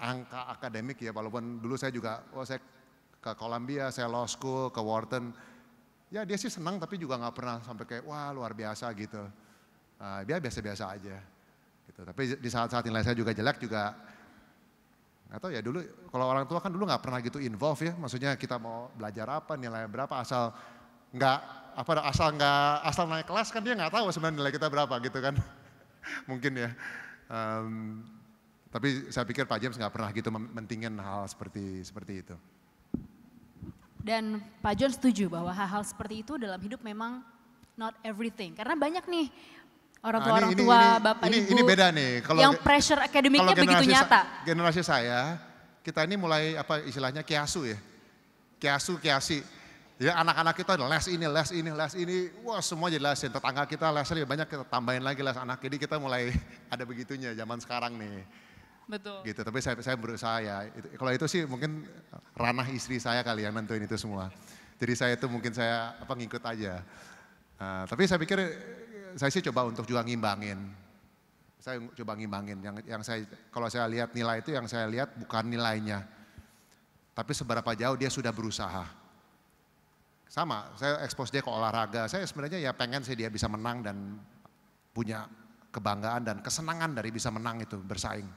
angka akademik ya, walaupun dulu saya juga, oh saya ke Columbia, saya law school, ke Wharton. Ya dia sih senang tapi juga nggak pernah sampai kayak wah luar biasa gitu. Uh, dia biasa-biasa aja. Gitu. Tapi di saat-saat nilai saya juga jelek juga atau ya dulu kalau orang tua kan dulu nggak pernah gitu involve ya, maksudnya kita mau belajar apa, nilai berapa, asal nggak apa asal nggak asal naik kelas kan dia nggak tahu sebenarnya nilai kita berapa gitu kan, mungkin ya. Um, tapi saya pikir Pak James nggak pernah gitu mementingin hal seperti seperti itu. Dan Pak John setuju bahwa hal-hal seperti itu dalam hidup memang not everything. Karena banyak nih orang nah, tua nah, orang tua, ini, bapak ini, ibu ini beda nih. Kalau yang pressure akademiknya begitu nyata. Sa generasi saya kita ini mulai apa istilahnya kiasu ya. Kiasu, kiasi. Ya anak-anak kita les ini, les ini, les ini. Wah semua jadi lesin. Tetangga kita les lebih banyak kita tambahin lagi les anak. Jadi kita mulai ada begitunya zaman sekarang nih. Betul. Gitu, tapi saya, saya berusaha ya. Itu, Kalau itu sih mungkin ranah istri saya kali yang nentuin itu semua. Jadi saya itu mungkin saya apa ngikut aja. Uh, tapi saya pikir saya sih coba untuk juga ngimbangin. Saya coba ngimbangin yang yang saya kalau saya lihat nilai itu yang saya lihat bukan nilainya. Tapi seberapa jauh dia sudah berusaha sama saya expose dia ke olahraga saya sebenarnya ya pengen sih dia bisa menang dan punya kebanggaan dan kesenangan dari bisa menang itu bersaing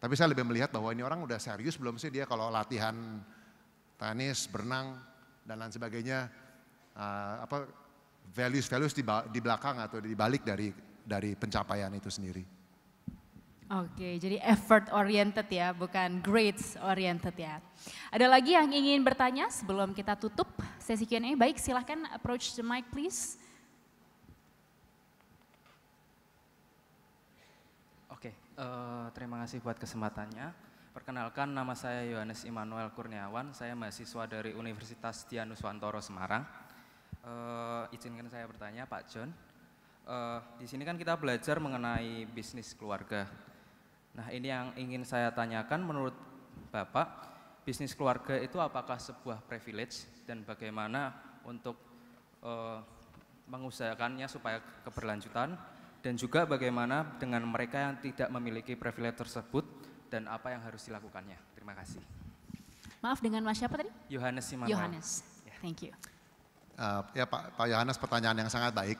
tapi saya lebih melihat bahwa ini orang udah serius belum sih dia kalau latihan tenis, berenang dan lain sebagainya uh, apa values-values di, di belakang atau di balik dari dari pencapaian itu sendiri. Oke, jadi effort oriented ya, bukan grades oriented ya. Ada lagi yang ingin bertanya sebelum kita tutup sesi Q&A? Baik, silahkan approach the mic please. uh, terima kasih buat kesempatannya. Perkenalkan nama saya Yohanes Immanuel Kurniawan, saya mahasiswa dari Universitas Dianuswantoro Semarang. Uh, izinkan saya bertanya Pak John, uh, di sini kan kita belajar mengenai bisnis keluarga. Nah ini yang ingin saya tanyakan menurut Bapak, bisnis keluarga itu apakah sebuah privilege dan bagaimana untuk uh, mengusahakannya supaya keberlanjutan dan juga bagaimana dengan mereka yang tidak memiliki privilege tersebut dan apa yang harus dilakukannya. Terima kasih. Maaf dengan Mas siapa tadi? Yohanes Simanuel. Yohanes. Ya. Thank you. Uh, ya Pak Pak Yohanes pertanyaan yang sangat baik.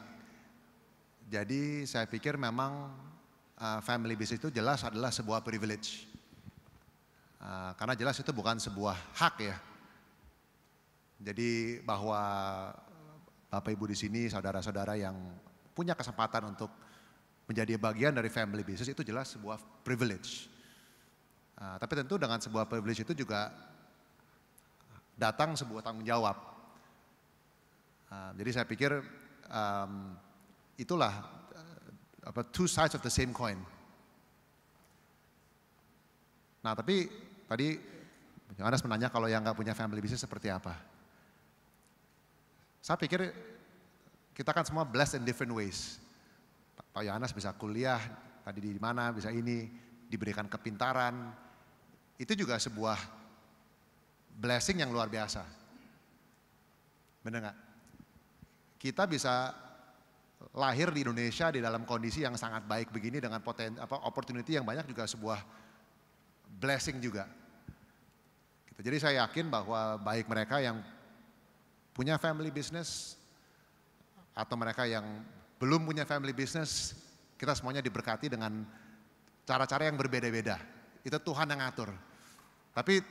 Jadi saya pikir memang uh, family business itu jelas adalah sebuah privilege. Uh, karena jelas itu bukan sebuah hak ya. Jadi bahwa Bapak Ibu di sini, saudara-saudara yang punya kesempatan untuk menjadi bagian dari family business itu jelas sebuah privilege. Uh, tapi tentu dengan sebuah privilege itu juga datang sebuah tanggung jawab. Uh, jadi saya pikir um, itulah uh, apa two sides of the same coin. Nah tapi tadi Yohanes menanya kalau yang nggak punya family business seperti apa. Saya pikir kita kan semua blessed in different ways Pak Yohanes bisa kuliah, tadi di mana, bisa ini, diberikan kepintaran. Itu juga sebuah blessing yang luar biasa. Benar gak? Kita bisa lahir di Indonesia di dalam kondisi yang sangat baik begini dengan poten, apa, opportunity yang banyak juga sebuah blessing juga. Gitu. Jadi saya yakin bahwa baik mereka yang punya family business atau mereka yang belum punya family business, kita semuanya diberkati dengan cara-cara yang berbeda-beda. Itu Tuhan yang ngatur. Tapi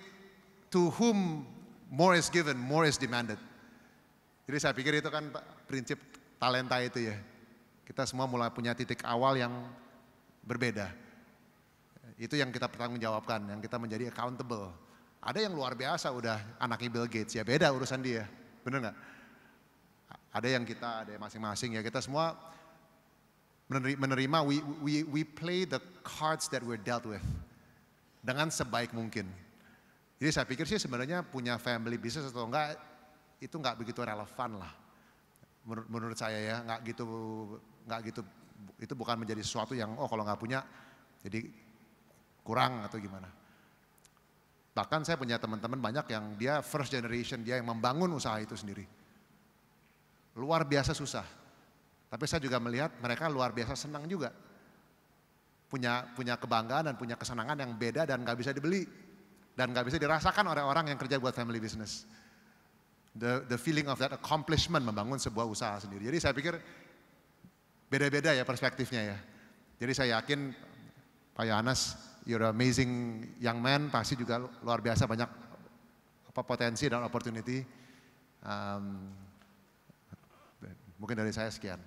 to whom more is given, more is demanded. Jadi saya pikir itu kan prinsip talenta itu ya. Kita semua mulai punya titik awal yang berbeda. Itu yang kita pertanggungjawabkan, yang kita menjadi accountable. Ada yang luar biasa udah anaknya Bill Gates, ya beda urusan dia. Bener nggak? Ada yang kita, ada masing-masing ya. Kita semua menerima, we, we, we play the cards that we're dealt with dengan sebaik mungkin. Jadi saya pikir sih sebenarnya punya family business atau enggak itu enggak begitu relevan lah. Menurut, menurut saya ya, enggak gitu enggak gitu itu bukan menjadi sesuatu yang oh kalau enggak punya jadi kurang atau gimana. Bahkan saya punya teman-teman banyak yang dia first generation, dia yang membangun usaha itu sendiri luar biasa susah. Tapi saya juga melihat mereka luar biasa senang juga. Punya punya kebanggaan dan punya kesenangan yang beda dan gak bisa dibeli dan gak bisa dirasakan oleh orang yang kerja buat family business. The the feeling of that accomplishment membangun sebuah usaha sendiri. Jadi saya pikir beda-beda ya perspektifnya ya. Jadi saya yakin Pak Yohanes, you're amazing young man, pasti juga luar biasa banyak apa potensi dan opportunity. Um, Mungkin dari saya sekian.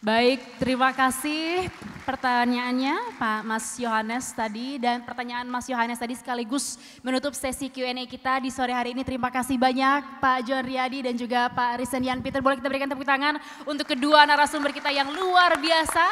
Baik, terima kasih pertanyaannya Pak Mas Yohanes tadi dan pertanyaan Mas Yohanes tadi sekaligus menutup sesi Q&A kita di sore hari ini. Terima kasih banyak Pak John Riyadi dan juga Pak Risen Yan Peter. Boleh kita berikan tepuk tangan untuk kedua narasumber kita yang luar biasa.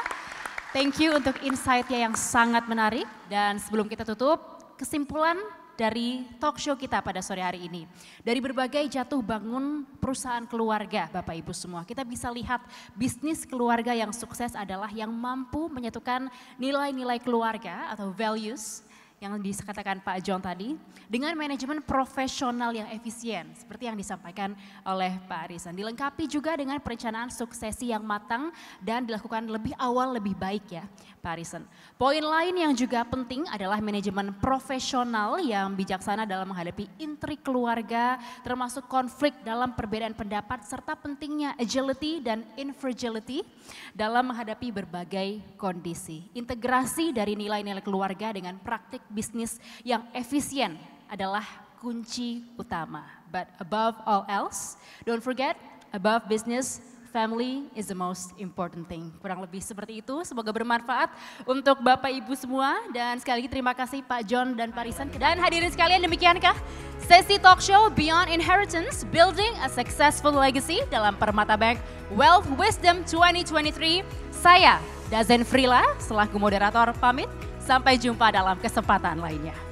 Thank you untuk insight-nya yang sangat menarik dan sebelum kita tutup, kesimpulan dari talk show kita pada sore hari ini. Dari berbagai jatuh bangun perusahaan keluarga Bapak Ibu semua. Kita bisa lihat bisnis keluarga yang sukses adalah yang mampu menyatukan nilai-nilai keluarga atau values yang dikatakan Pak John tadi dengan manajemen profesional yang efisien seperti yang disampaikan oleh Pak Arisan. Dilengkapi juga dengan perencanaan suksesi yang matang dan dilakukan lebih awal lebih baik ya. Parison. Poin lain yang juga penting adalah manajemen profesional yang bijaksana dalam menghadapi intrik keluarga, termasuk konflik dalam perbedaan pendapat, serta pentingnya agility dan infragility dalam menghadapi berbagai kondisi. Integrasi dari nilai-nilai keluarga dengan praktik bisnis yang efisien adalah kunci utama. But above all else, don't forget, above business, family is the most important thing. Kurang lebih seperti itu, semoga bermanfaat untuk Bapak Ibu semua. Dan sekali lagi terima kasih Pak John dan Pak Risan. Dan hadirin sekalian demikiankah sesi talk show Beyond Inheritance, Building a Successful Legacy dalam Permata Bank Wealth Wisdom 2023. Saya Dazen Frila selaku moderator pamit. Sampai jumpa dalam kesempatan lainnya.